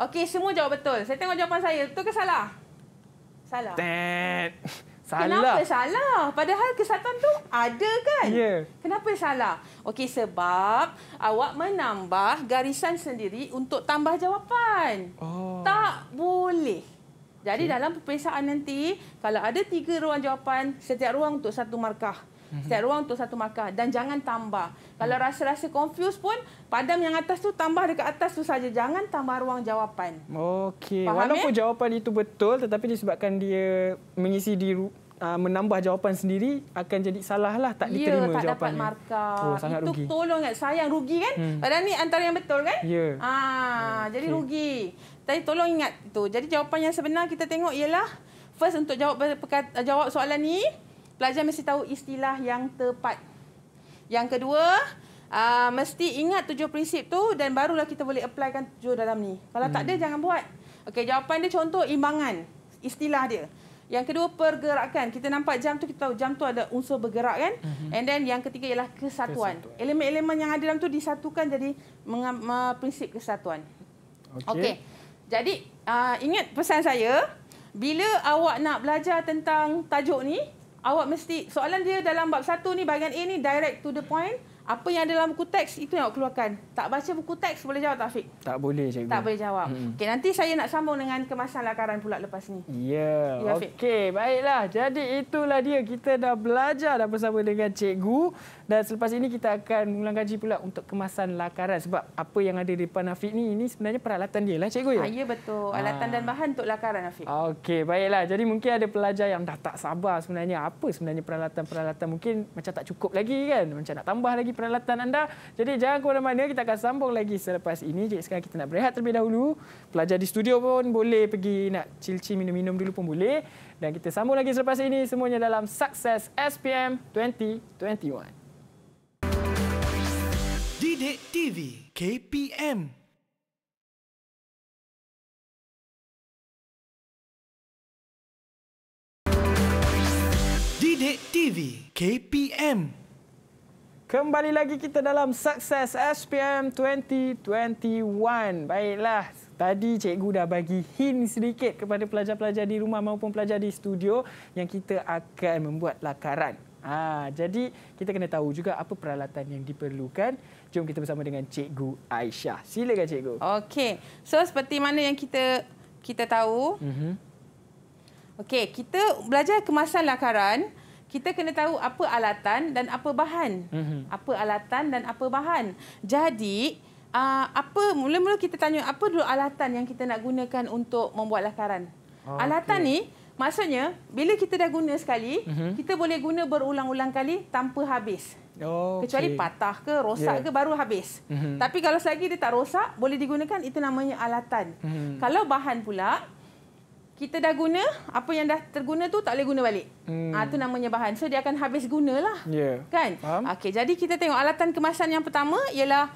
B: Okey, semua jawab betul. Saya tengok jawapan saya. Betul ke salah? Salah.
A: Tet. Salah. Kenapa salah?
B: Padahal kesatuan tu ada kan? Ya. Yeah. Kenapa salah? Okey, sebab awak menambah garisan sendiri untuk tambah jawapan. Oh. Tak boleh. Jadi okay. dalam peperiksaan nanti, kalau ada tiga ruang jawapan, setiap ruang untuk satu markah. Mhm. Setiap ruang untuk satu markah dan jangan tambah. Kalau mhm. rasa-rasa confused pun, padam yang atas tu tambah dekat atas tu saja. Jangan tambah ruang jawapan.
A: Okey. Walaupun ya? jawapan itu betul tetapi disebabkan dia mengisi di ah, menambah jawapan sendiri akan jadi salah lah tak ya, diterima jawapan. Ya, tak jawapannya. dapat
B: markah. Oh, sangat itu rugi. Itu tolong sayang rugi kan? Hmm. Padahal ni antara yang betul kan? Ya. Ah, okay. jadi rugi. Tapi tolong ingat tu. Jadi jawapan yang sebenar kita tengok ialah first untuk jawab eh, jawab soalan ni, pelajar mesti tahu istilah yang tepat. Yang kedua, uh, mesti ingat tujuh prinsip tu dan barulah kita boleh applykan tujuh dalam ni. Kalau hmm. tak ada jangan buat. Okey, jawapan dia contoh imbangan, istilah dia. Yang kedua pergerakan. Kita nampak jam tu kita tahu jam tu ada unsur bergerak kan? Mm-hmm. And then yang ketiga ialah kesatuan. Elemen-elemen yang ada dalam tu disatukan jadi mengam- prinsip kesatuan. Okey. Okay. Jadi uh, ingat pesan saya, bila awak nak belajar tentang tajuk ni, awak mesti soalan dia dalam bab satu ni bahagian A ni direct to the point. Apa yang dalam buku teks itu yang awak keluarkan. Tak baca buku teks boleh jawab tak Afiq?
A: Tak boleh cikgu. Tak
B: boleh jawab. Hmm. Okey nanti saya nak sambung dengan kemasan lakaran pula lepas ni.
A: Ya. Yeah.
B: Okey baiklah. Jadi itulah dia kita dah belajar dah bersama dengan
A: cikgu. Dan selepas ini kita akan mengulang kaji pula untuk kemasan lakaran sebab apa yang ada di depan Afiq ni ini sebenarnya peralatan dia lah cikgu ya. Ah, ya
B: betul. Alatan dan ah. bahan untuk lakaran Afiq.
A: Okey, baiklah. Jadi mungkin ada pelajar yang dah tak sabar sebenarnya apa sebenarnya peralatan-peralatan mungkin macam tak cukup lagi kan. Macam nak tambah lagi peralatan anda. Jadi jangan ke mana-mana kita akan sambung lagi selepas ini. Jadi sekarang kita nak berehat terlebih dahulu. Pelajar di studio pun boleh pergi nak cil-cil minum-minum dulu pun boleh. Dan kita sambung lagi selepas ini semuanya dalam sukses SPM 2021. Didik TV KPM
B: Didik TV KPM
A: Kembali lagi kita dalam sukses SPM 2021. Baiklah, tadi cikgu dah bagi hint sedikit kepada pelajar-pelajar di rumah maupun pelajar di studio yang kita akan membuat lakaran. Ha, jadi kita kena tahu juga apa peralatan yang diperlukan Jom kita bersama dengan Cikgu Aisyah.
B: Silakan Cikgu. Okey. So seperti mana yang kita kita tahu. Mm-hmm. Okey, kita belajar kemasan lakaran. Kita kena tahu apa alatan dan apa bahan. Mm-hmm. Apa alatan dan apa bahan. Jadi, uh, apa mula-mula kita tanya apa dulu alatan yang kita nak gunakan untuk membuat lakaran. Oh, alatan okay. ni maksudnya bila kita dah guna sekali, mm-hmm. kita boleh guna berulang-ulang kali tanpa habis. Oh, Kecuali okay. patah ke, rosak yeah. ke, baru habis. Mm -hmm. Tapi kalau selagi dia tak rosak, boleh digunakan, itu namanya alatan. Mm -hmm. Kalau bahan pula, kita dah guna, apa yang dah terguna tu tak boleh guna balik. Itu mm. ha, namanya bahan. So, dia akan habis guna Yeah. Ya. Kan? Okay, jadi, kita tengok alatan kemasan yang pertama ialah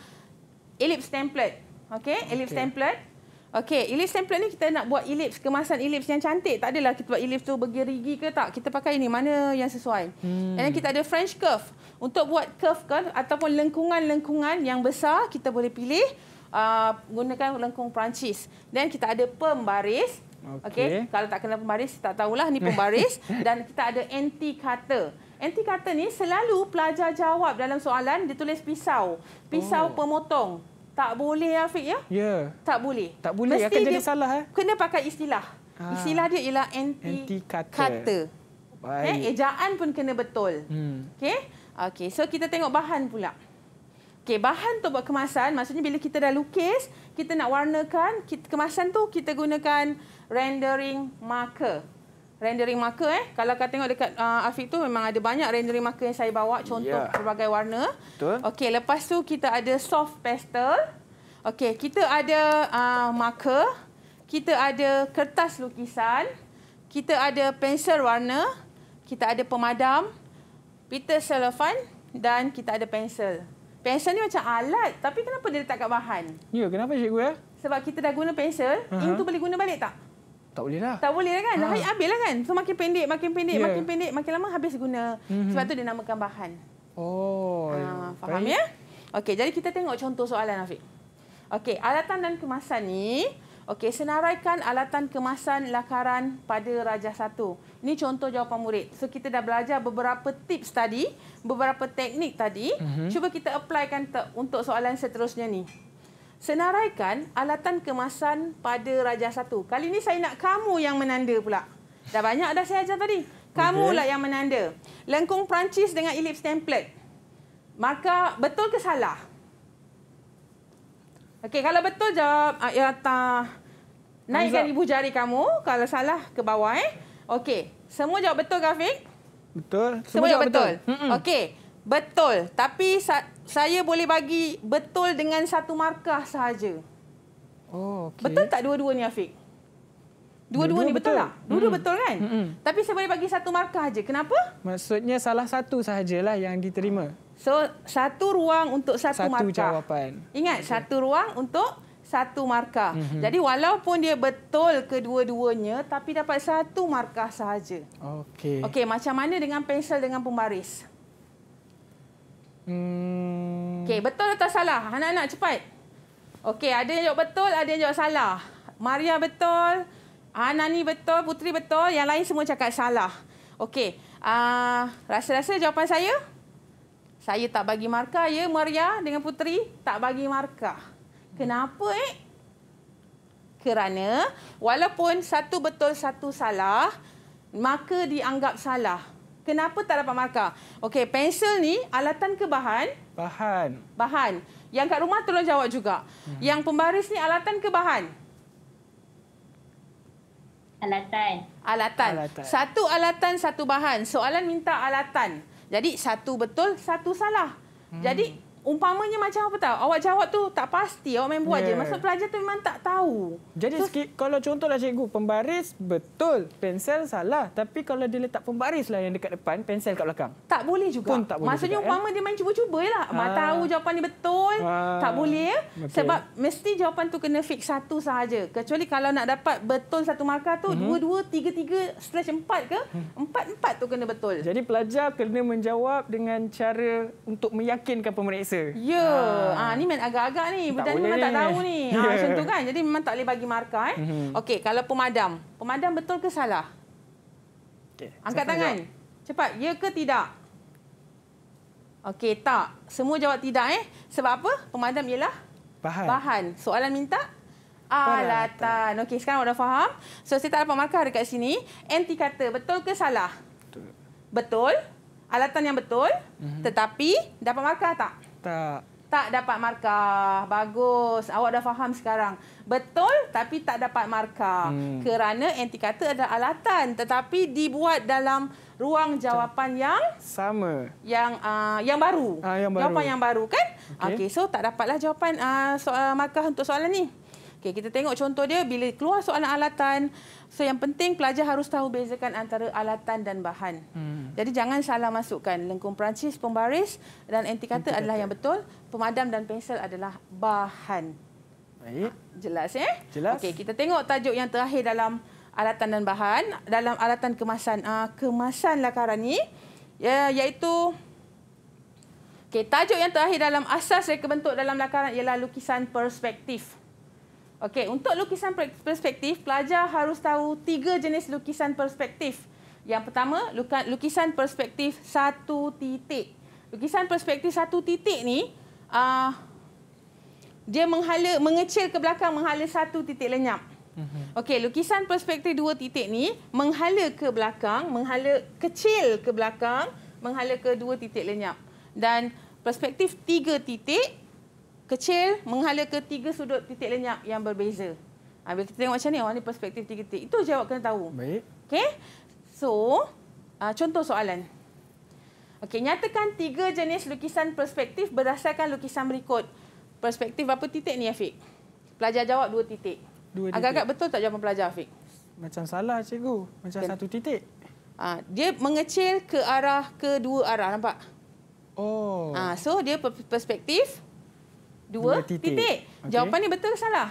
B: ellipse template. Okay, ellipse template. Okey, ellipse template ni kita nak buat ellipse, kemasan ellipse yang cantik. Tak adalah kita buat ellipse tu bergerigi ke tak. Kita pakai ini, mana yang sesuai. Hmm. kita ada French curve. Untuk buat curve kan, ataupun lengkungan-lengkungan yang besar, kita boleh pilih uh, gunakan lengkung Perancis. Then kita ada pembaris. Okey, okay. kalau tak kenal pembaris, tak tahulah ni pembaris. [laughs] Dan kita ada anti-cutter. Anti-cutter ni selalu pelajar jawab dalam soalan, dia tulis pisau. Pisau oh. pemotong. Tak boleh ya, Afiq ya? Ya. Tak boleh. Tak boleh akan jadi salah eh. Kena pakai istilah. Ah. Istilah dia ialah anti, anti kata. kata. Eh, Baik. Eh, ejaan pun kena betul. Hmm. Okey. Okey, so kita tengok bahan pula. Okey, bahan tu buat kemasan, maksudnya bila kita dah lukis, kita nak warnakan, kemasan tu kita gunakan rendering marker rendering marker eh. Kalau kau tengok dekat uh, Afiq tu memang ada banyak rendering marker yang saya bawa contoh yeah. Ya. pelbagai warna. Betul. Okey, lepas tu kita ada soft pastel. Okey, kita ada uh, marker, kita ada kertas lukisan, kita ada pensel warna, kita ada pemadam, pita selofan dan kita ada pensel. Pensel ni macam alat tapi kenapa dia letak kat bahan? Ya, kenapa cikgu ya? Sebab kita dah guna pensel, uh -huh. ink tu boleh guna balik tak? tak boleh lah. Tak boleh lah kan? Ha. Habis lah kan? So makin pendek, makin pendek, yeah. makin pendek, makin lama habis guna. Mm-hmm. Sebab tu dia namakan bahan.
A: Oh. Ha, faham baik. ya?
B: Okey, jadi kita tengok contoh soalan Afiq. Okey, alatan dan kemasan ni, okey, senaraikan alatan kemasan lakaran pada rajah satu. Ini contoh jawapan murid. So kita dah belajar beberapa tips tadi, beberapa teknik tadi. Mm-hmm. Cuba kita applykan untuk soalan seterusnya ni. Senaraikan alatan kemasan pada Raja Satu. Kali ini saya nak kamu yang menanda pula. Dah banyak dah saya ajar tadi. Kamu okay. Lah yang menanda. Lengkung Perancis dengan ellipse template. Maka betul ke salah? Okay, kalau betul jawab ya ta naikkan ibu jari kamu, kalau salah ke bawah eh. Okey, semua jawab betul ke
A: Betul. Semua, semua jawab betul. betul.
B: Mm -mm. Okey, betul. Tapi saya boleh bagi betul dengan satu markah sahaja. Oh, okay. Betul tak dua-dua ni Afiq?
A: Dua-dua, ni betul, tak? Dua-dua mm. betul
B: kan? mm Tapi saya boleh bagi satu markah saja. Kenapa? Maksudnya salah satu sahajalah yang diterima. So, satu ruang untuk satu, satu markah. jawapan. Ingat, okay. satu ruang untuk satu markah. Hmm, hmm Jadi walaupun dia betul kedua-duanya tapi dapat satu markah sahaja. Okey. Okey, macam mana dengan pensel dengan pembaris? Hmm. Okey, betul atau salah? Anak-anak cepat. Okay ada yang jawab betul, ada yang jawab salah. Maria betul, Anani betul, Putri betul, yang lain semua cakap salah. Okey. Uh, rasa-rasa jawapan saya? Saya tak bagi markah ya Maria dengan Putri, tak bagi markah. Kenapa eh? Kerana walaupun satu betul satu salah, maka dianggap salah kenapa tak dapat markah? Okey, pensel ni alatan ke bahan? Bahan. Bahan. Yang kat rumah tolong jawab juga. Hmm. Yang pembaris ni alatan ke bahan? Alatan. alatan. Satu alatan, satu bahan. Soalan minta alatan. Jadi satu betul, satu salah. Hmm. Jadi umpamanya macam apa tahu awak jawab tu tak pasti awak main buat yeah. je maksud pelajar tu memang tak tahu
A: jadi so, kalau contohlah cikgu pembaris betul pensel salah tapi kalau dia letak pembaris lah yang dekat depan pensel kat belakang tak boleh juga pun tak boleh maksudnya juga, eh? umpama eh?
B: dia main cuba cubalah lah ha. mak ah. tahu jawapan ni betul ha. tak boleh ya? Eh? okay. sebab mesti jawapan tu kena fix satu sahaja kecuali kalau nak dapat betul satu markah tu mhm. dua dua tiga tiga slash empat ke hmm.
A: empat empat tu kena betul jadi pelajar kena menjawab dengan cara untuk meyakinkan pemeriksa rasa. Ya, ha. Ha, ni
B: main agak-agak ni. Budak eh, ni memang tak tahu ni. Ha, yeah. [laughs] Ya. Macam tu kan. Jadi memang tak boleh bagi markah. Eh. Mm -hmm. Okey, kalau pemadam. Pemadam betul ke salah? Okay. Angkat Saya tangan. Jawab. Cepat, ya ke tidak? Okey, tak. Semua jawab tidak. eh. Sebab apa? Pemadam ialah? Bahan. Bahan. Soalan minta? Alatan. Okey, sekarang awak dah faham. So, saya tak dapat markah dekat sini. Anti kata, betul ke salah? Betul. Betul. Alatan yang betul. Mm -hmm. Tetapi, dapat markah tak? Tak. Tak dapat markah. Bagus. Awak dah faham sekarang. Betul tapi tak dapat markah. Hmm. Kerana anti kata ada alatan tetapi dibuat dalam ruang jawapan yang
A: sama.
B: Yang uh, yang baru. Ah yang baru. Jawapan yang baru kan? Okey. Okay, so tak dapatlah jawapan uh, ah, soal ah, markah untuk soalan ni. Okay, kita tengok contoh dia bila keluar soalan alatan. So yang penting pelajar harus tahu bezakan antara alatan dan bahan. Hmm. Jadi jangan salah masukkan lengkung Perancis, pembaris dan anti kata adalah yang betul. Pemadam dan pensel adalah bahan. Baik. Ah, jelas eh? Jelas. Okay, kita tengok tajuk yang terakhir dalam alatan dan bahan dalam alatan kemasan ah, Kemasan lah karan ni ya iaitu Okay, tajuk yang terakhir dalam asas reka bentuk dalam lakaran ialah lukisan perspektif. Okey, untuk lukisan perspektif, pelajar harus tahu tiga jenis lukisan perspektif. Yang pertama, lukisan perspektif satu titik. Lukisan perspektif satu titik ni, uh, dia menghala, mengecil ke belakang menghala satu titik lenyap. Mhm. Okey, lukisan perspektif dua titik ni menghala ke belakang, menghala kecil ke belakang, menghala ke dua titik lenyap. Dan perspektif tiga titik kecil menghala ke tiga sudut titik lenyap yang berbeza. Ha, bila kita tengok macam ni, orang ni perspektif tiga titik. Itu jawab kena tahu. Baik. Okey. So, uh, contoh soalan. Okay, nyatakan tiga jenis lukisan perspektif berdasarkan lukisan berikut. Perspektif berapa titik ni, Afiq? Pelajar jawab dua titik. Agak-agak betul tak jawapan pelajar, Afiq? Macam salah, cikgu. Macam okay. satu titik. Ha, dia mengecil ke arah kedua arah, nampak? Oh. ha, so dia perspektif dua, dua titik. titik. Okay. Jawapan ni betul ke salah?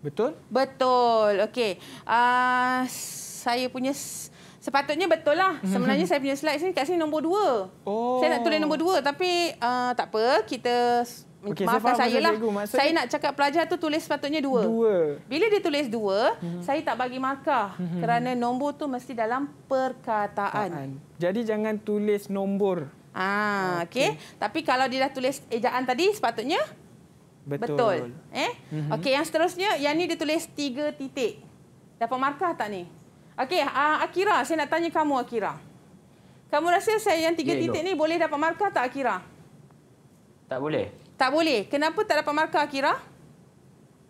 B: Betul. Betul. Okey. Uh, saya punya sepatutnya betul lah. Mhm. Sebenarnya saya punya slide sini kat sini nombor dua. Oh. Saya nak tulis nombor dua tapi uh, tak apa. Kita Okay, Maafkan saya lah. Saya nak cakap pelajar tu tulis sepatutnya dua. dua. Bila dia tulis dua, mm -hmm. saya tak bagi markah. Mm -hmm. Kerana nombor tu mesti dalam perkataan. Kataan.
A: Jadi jangan tulis nombor.
B: Ah, okay. okay. Tapi kalau dia dah tulis ejaan tadi, sepatutnya? Betul. Betul. Eh? Mm -hmm. Okey, yang seterusnya, yang ni dia tulis tiga titik. Dapat markah tak ni? Okey, uh, Akira, saya nak tanya kamu, Akira. Kamu rasa saya yang tiga yeah, ya, titik ni boleh dapat markah tak, Akira? Tak boleh. Tak boleh. Kenapa tak dapat markah, Akira?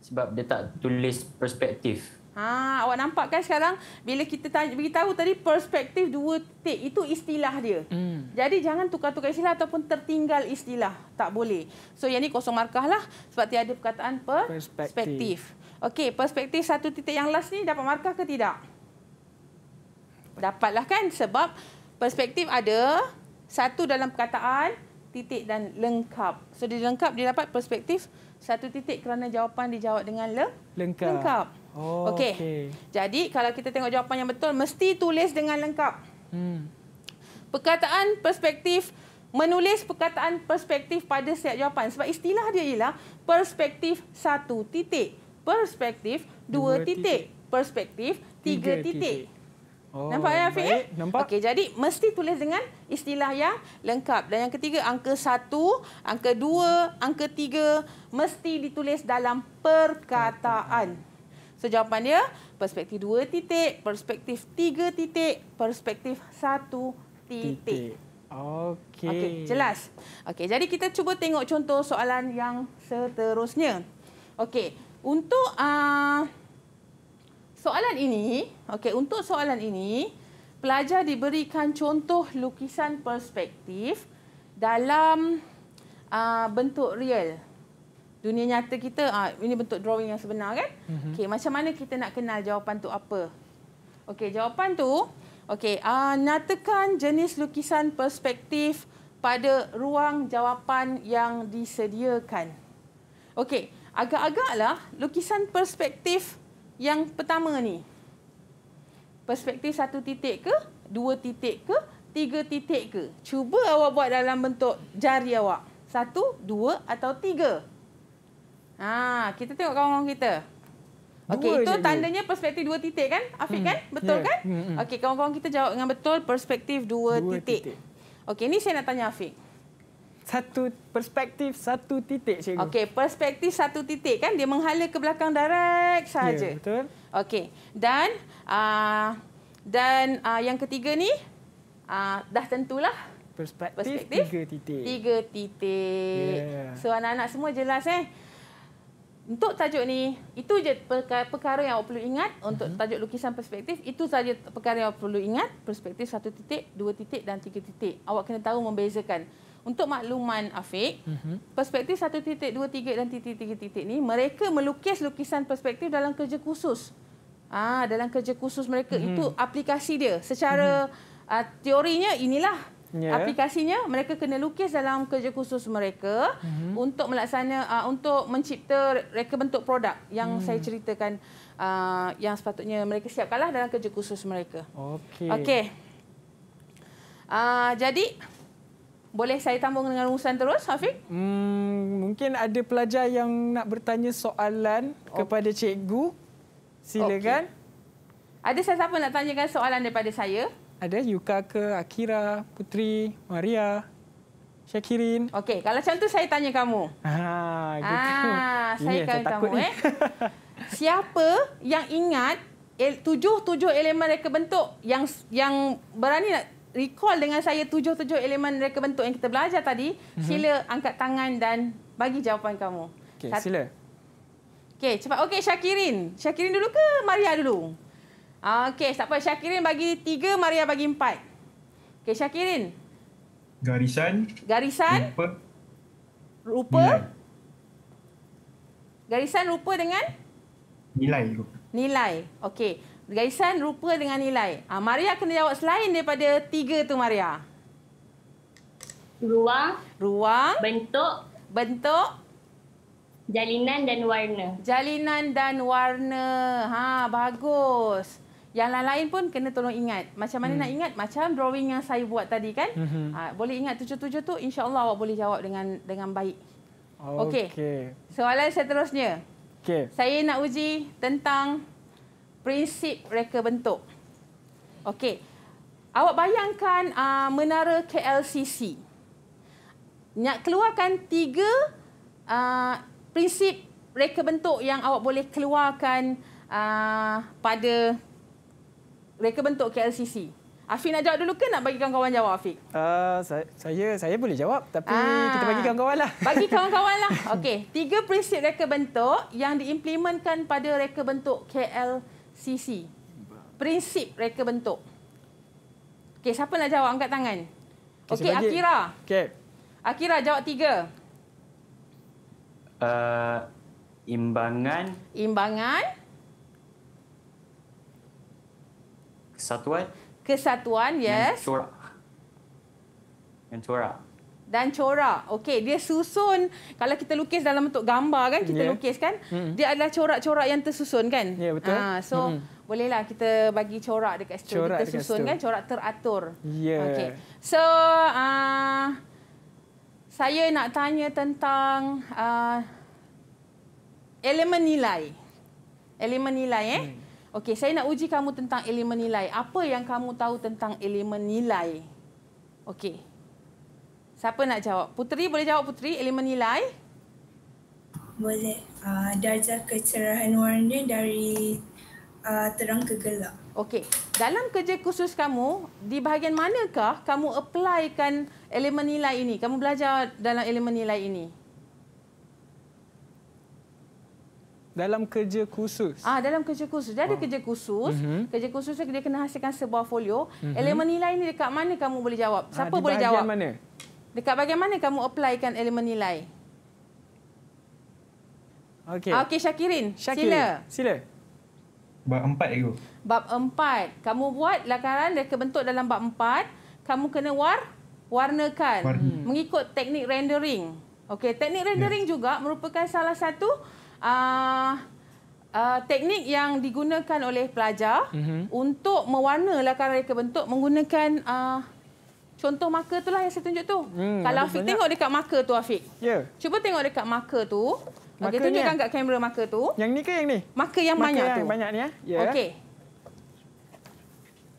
B: Sebab
A: dia tak tulis perspektif.
B: Ha, awak nampak kan sekarang bila kita tanya, beritahu tadi perspektif dua titik itu istilah dia. Hmm. Jadi jangan tukar-tukar istilah ataupun tertinggal istilah. Tak boleh. So yang ni kosong markah lah sebab tiada perkataan per perspektif. perspektif. Okey, perspektif satu titik yang last ni dapat markah ke tidak? Dapatlah kan sebab perspektif ada satu dalam perkataan titik dan lengkap. So dia lengkap dia dapat perspektif satu titik kerana jawapan dijawab dengan le lengkap. lengkap. Oh, Okey. Okay. Jadi kalau kita tengok jawapan yang betul, mesti tulis dengan lengkap. Hmm. Perkataan perspektif, menulis perkataan perspektif pada setiap jawapan. Sebab istilah dia ialah perspektif satu titik, perspektif dua, dua titik. titik, perspektif tiga, tiga titik. titik.
A: Oh, nampak ya Fik? Ya?
B: Nampak. Okey, jadi mesti tulis dengan istilah yang lengkap. Dan yang ketiga, angka satu, angka dua, angka tiga mesti ditulis dalam perkataan. Kata. So jawapan dia perspektif 2 titik, perspektif 3 titik, perspektif 1 titik. titik.
A: Okey. Okey, jelas.
B: Okey, jadi kita cuba tengok contoh soalan yang seterusnya. Okey, untuk uh, soalan ini, okey, untuk soalan ini, pelajar diberikan contoh lukisan perspektif dalam uh, bentuk real dunia nyata kita ah ini bentuk drawing yang sebenar kan mm -hmm. okey macam mana kita nak kenal jawapan tu apa okey jawapan tu okey ah nyatakan jenis lukisan perspektif pada ruang jawapan yang disediakan okey agak-agaklah lukisan perspektif yang pertama ni perspektif satu titik ke dua titik ke tiga titik ke cuba awak buat dalam bentuk jari awak satu dua atau tiga Ah, kita tengok kawan-kawan kita. Okey, itu je tandanya je. perspektif dua titik kan? Afiq hmm. kan? Betul yeah. kan? Hmm, hmm. Okey, kawan-kawan kita jawab dengan betul perspektif dua, dua titik. titik. Okey, ini saya nak tanya Afiq. Satu perspektif satu titik cikgu. Okey, perspektif satu titik kan dia menghala ke belakang direct saja. Yeah, betul. Okey. Dan uh, dan uh, yang ketiga ni uh, dah tentulah
A: perspektif, perspektif tiga titik. Tiga
B: titik. Yeah. So anak-anak semua jelas eh? untuk tajuk ni, itu je perkara, perkara yang awak perlu ingat untuk mhm. tajuk lukisan perspektif. Itu saja perkara yang awak perlu ingat. Perspektif satu titik, dua titik dan tiga titik. Awak kena tahu membezakan. Untuk makluman Afiq, mhm. perspektif satu titik, dua titik dan titik, tiga titik ni, mereka melukis lukisan perspektif dalam kerja khusus. Ah, dalam kerja khusus mereka. Mm-hmm. Itu aplikasi dia. Secara mm-hmm. teorinya inilah yeah. aplikasinya mereka kena lukis dalam kerja khusus mereka mm-hmm. untuk melaksana uh, untuk mencipta reka bentuk produk yang mm. saya ceritakan uh, yang sepatutnya mereka siapkanlah dalam kerja khusus mereka. Okey. Okey. Uh, jadi boleh saya tambung dengan rumusan terus, Hafiq? Hmm, mungkin ada pelajar yang nak bertanya soalan
A: okay. kepada cikgu. Silakan. Okay.
B: Ada sesiapa nak tanyakan soalan daripada saya?
A: Ada Yuka ke, Akira, Putri, Maria,
B: Syakirin. Okey, kalau macam tu saya tanya kamu.
A: Ha, gitu. Ah, saya akan kamu eh.
B: [laughs] Siapa yang ingat tujuh-tujuh elemen mereka bentuk yang yang berani nak recall dengan saya tujuh-tujuh elemen mereka bentuk yang kita belajar tadi, mhm. sila angkat tangan dan bagi jawapan kamu. Okey, sila. Okey, cepat. Okey, Syakirin. Syakirin dulu ke Maria dulu? Ah, okey, tak apa. Syakirin bagi tiga, Maria bagi empat. Okey, Syakirin.
A: Garisan.
B: Garisan. Rupa. Rupa. Nilai. Garisan rupa dengan? Nilai. Rupa. Nilai. Okey. Garisan rupa dengan nilai. Ah, Maria kena jawab selain daripada tiga tu Maria. Ruang. Ruang. Bentuk. Bentuk. Jalinan dan warna. Jalinan dan warna. Ha, bagus. Yang lain-lain pun kena tolong ingat. Macam mana hmm. nak ingat? Macam drawing yang saya buat tadi kan. Hmm. Uh, boleh ingat tujuh-tujuh tu, insyaAllah awak boleh jawab dengan dengan baik.
A: Okey. Okay.
B: Soalan seterusnya. Okay. Saya nak uji tentang prinsip reka bentuk. Okey. Awak bayangkan uh, menara KLCC. Nak keluarkan tiga uh, prinsip reka bentuk yang awak boleh keluarkan uh, pada mereka bentuk KLCC. Afiq nak jawab dulu ke nak bagi kawan-kawan jawab Afiq? Uh, ah, saya, saya saya boleh jawab
A: tapi ah. kita bagi kawan-kawan lah.
B: [laughs] Bagi kawan-kawan lah. [laughs] Okey, tiga prinsip reka bentuk yang diimplementkan pada reka bentuk KLCC. Prinsip reka bentuk. Okey, siapa nak jawab angkat tangan? Okey, okay, Akira. Okey. Akira jawab tiga.
A: Uh, imbangan.
B: Imbangan. kesatuan kesatuan yes dan
A: corak dan corak
B: dan corak okey dia susun kalau kita lukis dalam bentuk gambar kan kita yeah. lukis kan mm-hmm. dia adalah corak-corak yang tersusun kan ya yeah, betul ha, so mm-hmm. bolehlah kita bagi corak dekat situ corak kita dekat susun situ. kan corak teratur
A: yeah. Okay.
B: so uh, saya nak tanya tentang uh, elemen nilai elemen nilai eh mm. Okey, saya nak uji kamu tentang elemen nilai. Apa yang kamu tahu tentang elemen nilai? Okey. Siapa nak jawab? Puteri boleh jawab Puteri elemen nilai? Boleh. Uh, darjah kecerahan warna dari uh, terang ke gelap. Okey. Dalam kerja khusus kamu, di bahagian manakah kamu applykan elemen nilai ini? Kamu belajar dalam elemen nilai ini?
A: dalam kerja khusus. Ah
B: dalam kerja khusus. Dia ada oh. kerja khusus. Mm -hmm. Kerja khusus tu dia kena hasilkan sebuah folio. Mm -hmm. Elemen nilai ni dekat mana kamu boleh jawab? Ah, Siapa ha, boleh jawab? Mana? Dekat bahagian mana kamu applykan elemen nilai? Okey. Okey Syakirin. Syakirin. Sila.
A: Sila. Bab empat itu.
B: Bab empat. Kamu buat lakaran dia kebentuk dalam bab empat. Kamu kena war, warnakan. Warna. Mengikut teknik rendering. Okey, teknik rendering yes. juga merupakan salah satu uh, uh, teknik yang digunakan oleh pelajar mm-hmm. untuk mewarnakan reka bentuk menggunakan uh, contoh marker tu lah yang saya tunjuk tu. Mm, Kalau Afiq tengok dekat marker tu Afiq. Yeah. Cuba tengok dekat marker tu. Okey tunjukkan ni, kamera marker tu. Yang ni ke yang ni? Marker yang marker banyak yang tu. Banyak ni ya. Yeah. Okey.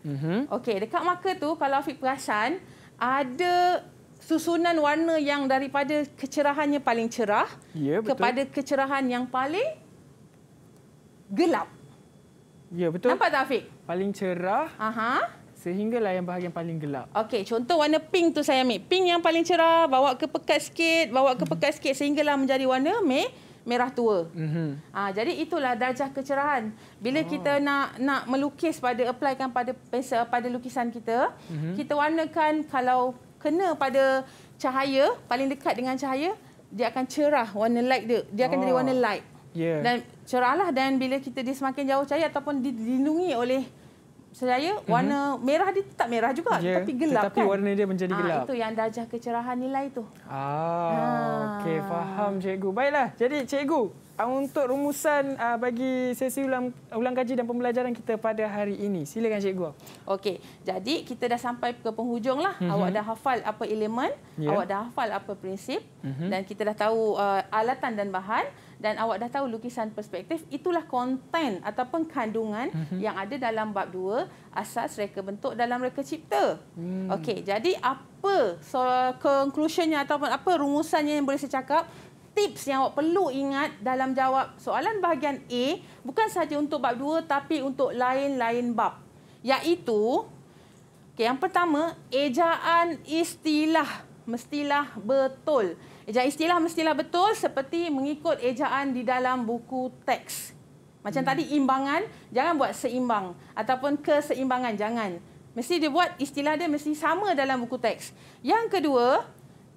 B: Mhm. Okey, dekat marker tu kalau Afiq perasan ada susunan warna yang daripada kecerahannya paling cerah ya, kepada kecerahan yang paling gelap. Ya, betul. Nampak tak, Afiq? Paling cerah Aha. sehinggalah yang bahagian paling gelap. Okey, contoh warna pink tu saya ambil. Pink yang paling cerah, bawa ke pekat sikit, bawa ke pekat sikit sehinggalah menjadi warna meh merah tua. Mm-hmm. Ha, jadi itulah darjah kecerahan. Bila oh. kita nak nak melukis pada applykan pada pensel pada lukisan kita, mm-hmm. kita warnakan kalau kena pada cahaya, paling dekat dengan cahaya, dia akan cerah warna light dia. Dia akan oh. jadi warna light. Yeah. Dan cerahlah dan bila kita dia semakin jauh cahaya ataupun dilindungi oleh cahaya, mm-hmm. warna merah dia tetap merah juga yeah. tapi gelap tetapi kan. warna
A: dia menjadi ah, gelap. Ha, itu
B: yang darjah kecerahan nilai tu.
A: Ah, ha. okey ah. faham cikgu. Baiklah. Jadi cikgu, Ah, untuk rumusan
B: uh, bagi sesi ulang, ulang kaji dan pembelajaran kita pada hari ini. Silakan Cikgu. Okey, jadi kita dah sampai ke penghujung. Lah. Mm -hmm. Awak dah hafal apa elemen, yeah. awak dah hafal apa prinsip mm -hmm. dan kita dah tahu uh, alatan dan bahan dan awak dah tahu lukisan perspektif, itulah konten ataupun kandungan mm -hmm. yang ada dalam bab 2, asas reka bentuk dalam reka cipta. Mm. Okey, jadi apa so, conclusionnya ataupun apa rumusannya yang boleh saya cakap tips yang awak perlu ingat dalam jawab soalan bahagian A bukan saja untuk bab 2 tapi untuk lain-lain bab. Yaitu, okay, yang pertama ejaan istilah mestilah betul. Ejaan istilah mestilah betul seperti mengikut ejaan di dalam buku teks. Macam hmm. tadi imbangan jangan buat seimbang ataupun keseimbangan jangan. Mesti dia buat istilah dia mesti sama dalam buku teks. Yang kedua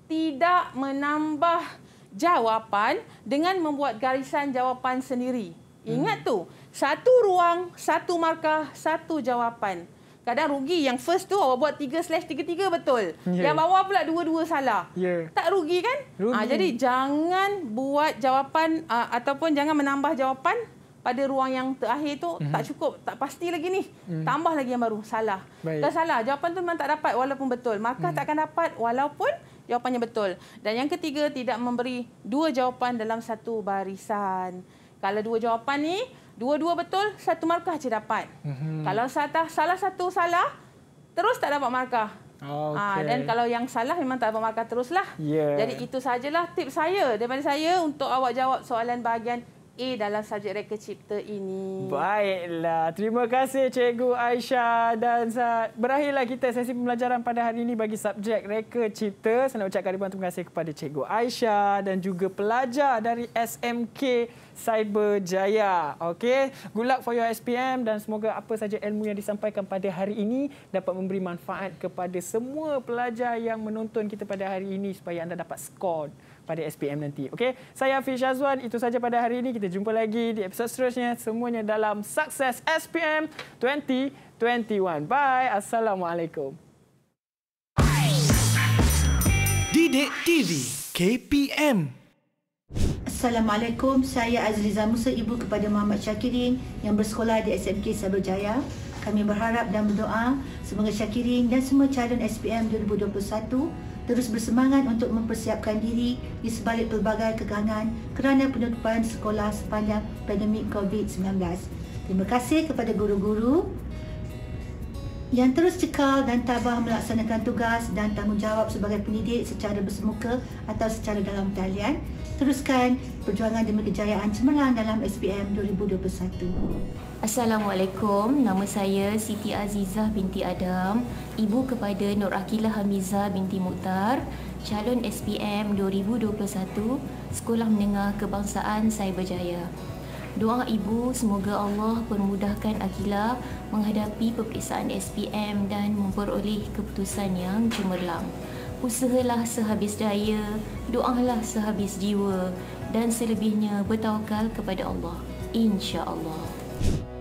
B: tidak menambah jawapan dengan membuat garisan jawapan sendiri. Ingat hmm. tu, satu ruang, satu markah, satu jawapan. Kadang rugi yang first tu awak buat 3 slash 3-3 betul. Yeah. Yang bawah pula dua-dua salah. Yeah. Tak rugi kan? Ah, rugi. Ha, jadi jangan buat jawapan uh, ataupun jangan menambah jawapan pada ruang yang terakhir tu mm-hmm. tak cukup, tak pasti lagi ni. Mm-hmm. Tambah lagi yang baru, salah. Tak salah, jawapan tu memang tak dapat walaupun betul. Markah mm-hmm. tak akan dapat walaupun jawapannya betul. Dan yang ketiga, tidak memberi dua jawapan dalam satu barisan. Kalau dua jawapan ni, dua-dua betul, satu markah je dapat. Mm-hmm. Kalau salah satu salah, terus tak dapat markah.
A: Oh, okay. ha, dan kalau
B: yang salah memang tak dapat markah teruslah. Yeah. Jadi itu sajalah tip saya daripada saya untuk awak jawab soalan bahagian A dalam subjek reka cipta ini.
A: Baiklah. Terima kasih Cikgu Aisyah dan Zat. Berakhirlah kita sesi pembelajaran pada hari ini bagi subjek reka cipta. Saya nak ucapkan ribuan terima kasih kepada Cikgu Aisyah dan juga pelajar dari SMK Cyber Jaya. Okay, Good luck for your SPM dan semoga apa saja ilmu yang disampaikan pada hari ini dapat memberi manfaat kepada semua pelajar yang menonton kita pada hari ini supaya anda dapat skor pada SPM nanti. Okey, saya Afiq Syazwan. Itu saja pada hari ini. Kita jumpa lagi di episod seterusnya. Semuanya dalam Sukses SPM 2021. Bye. Assalamualaikum.
C: Didik TV KPM Assalamualaikum, saya Azliza Musa, ibu kepada Muhammad Shakirin yang bersekolah di SMK Sabar Jaya. Kami berharap dan berdoa semoga Shakirin dan semua calon SPM 2021 terus bersemangat untuk mempersiapkan diri di sebalik pelbagai kegangan kerana penutupan sekolah sepanjang pandemik COVID-19. Terima kasih kepada guru-guru yang terus cekal dan tabah melaksanakan tugas dan tanggungjawab sebagai pendidik secara bersemuka atau secara dalam talian teruskan perjuangan demi kejayaan cemerlang dalam SPM 2021. Assalamualaikum, nama saya Siti Azizah binti Adam, ibu kepada Nur Akila Hamiza binti Mutar, calon SPM 2021 Sekolah Menengah Kebangsaan Cyberjaya. Doa ibu semoga Allah permudahkan Akila menghadapi peperiksaan SPM dan memperoleh keputusan yang cemerlang usahalah sehabis daya, doalah sehabis jiwa dan selebihnya bertawakal kepada Allah.
B: Insya-Allah.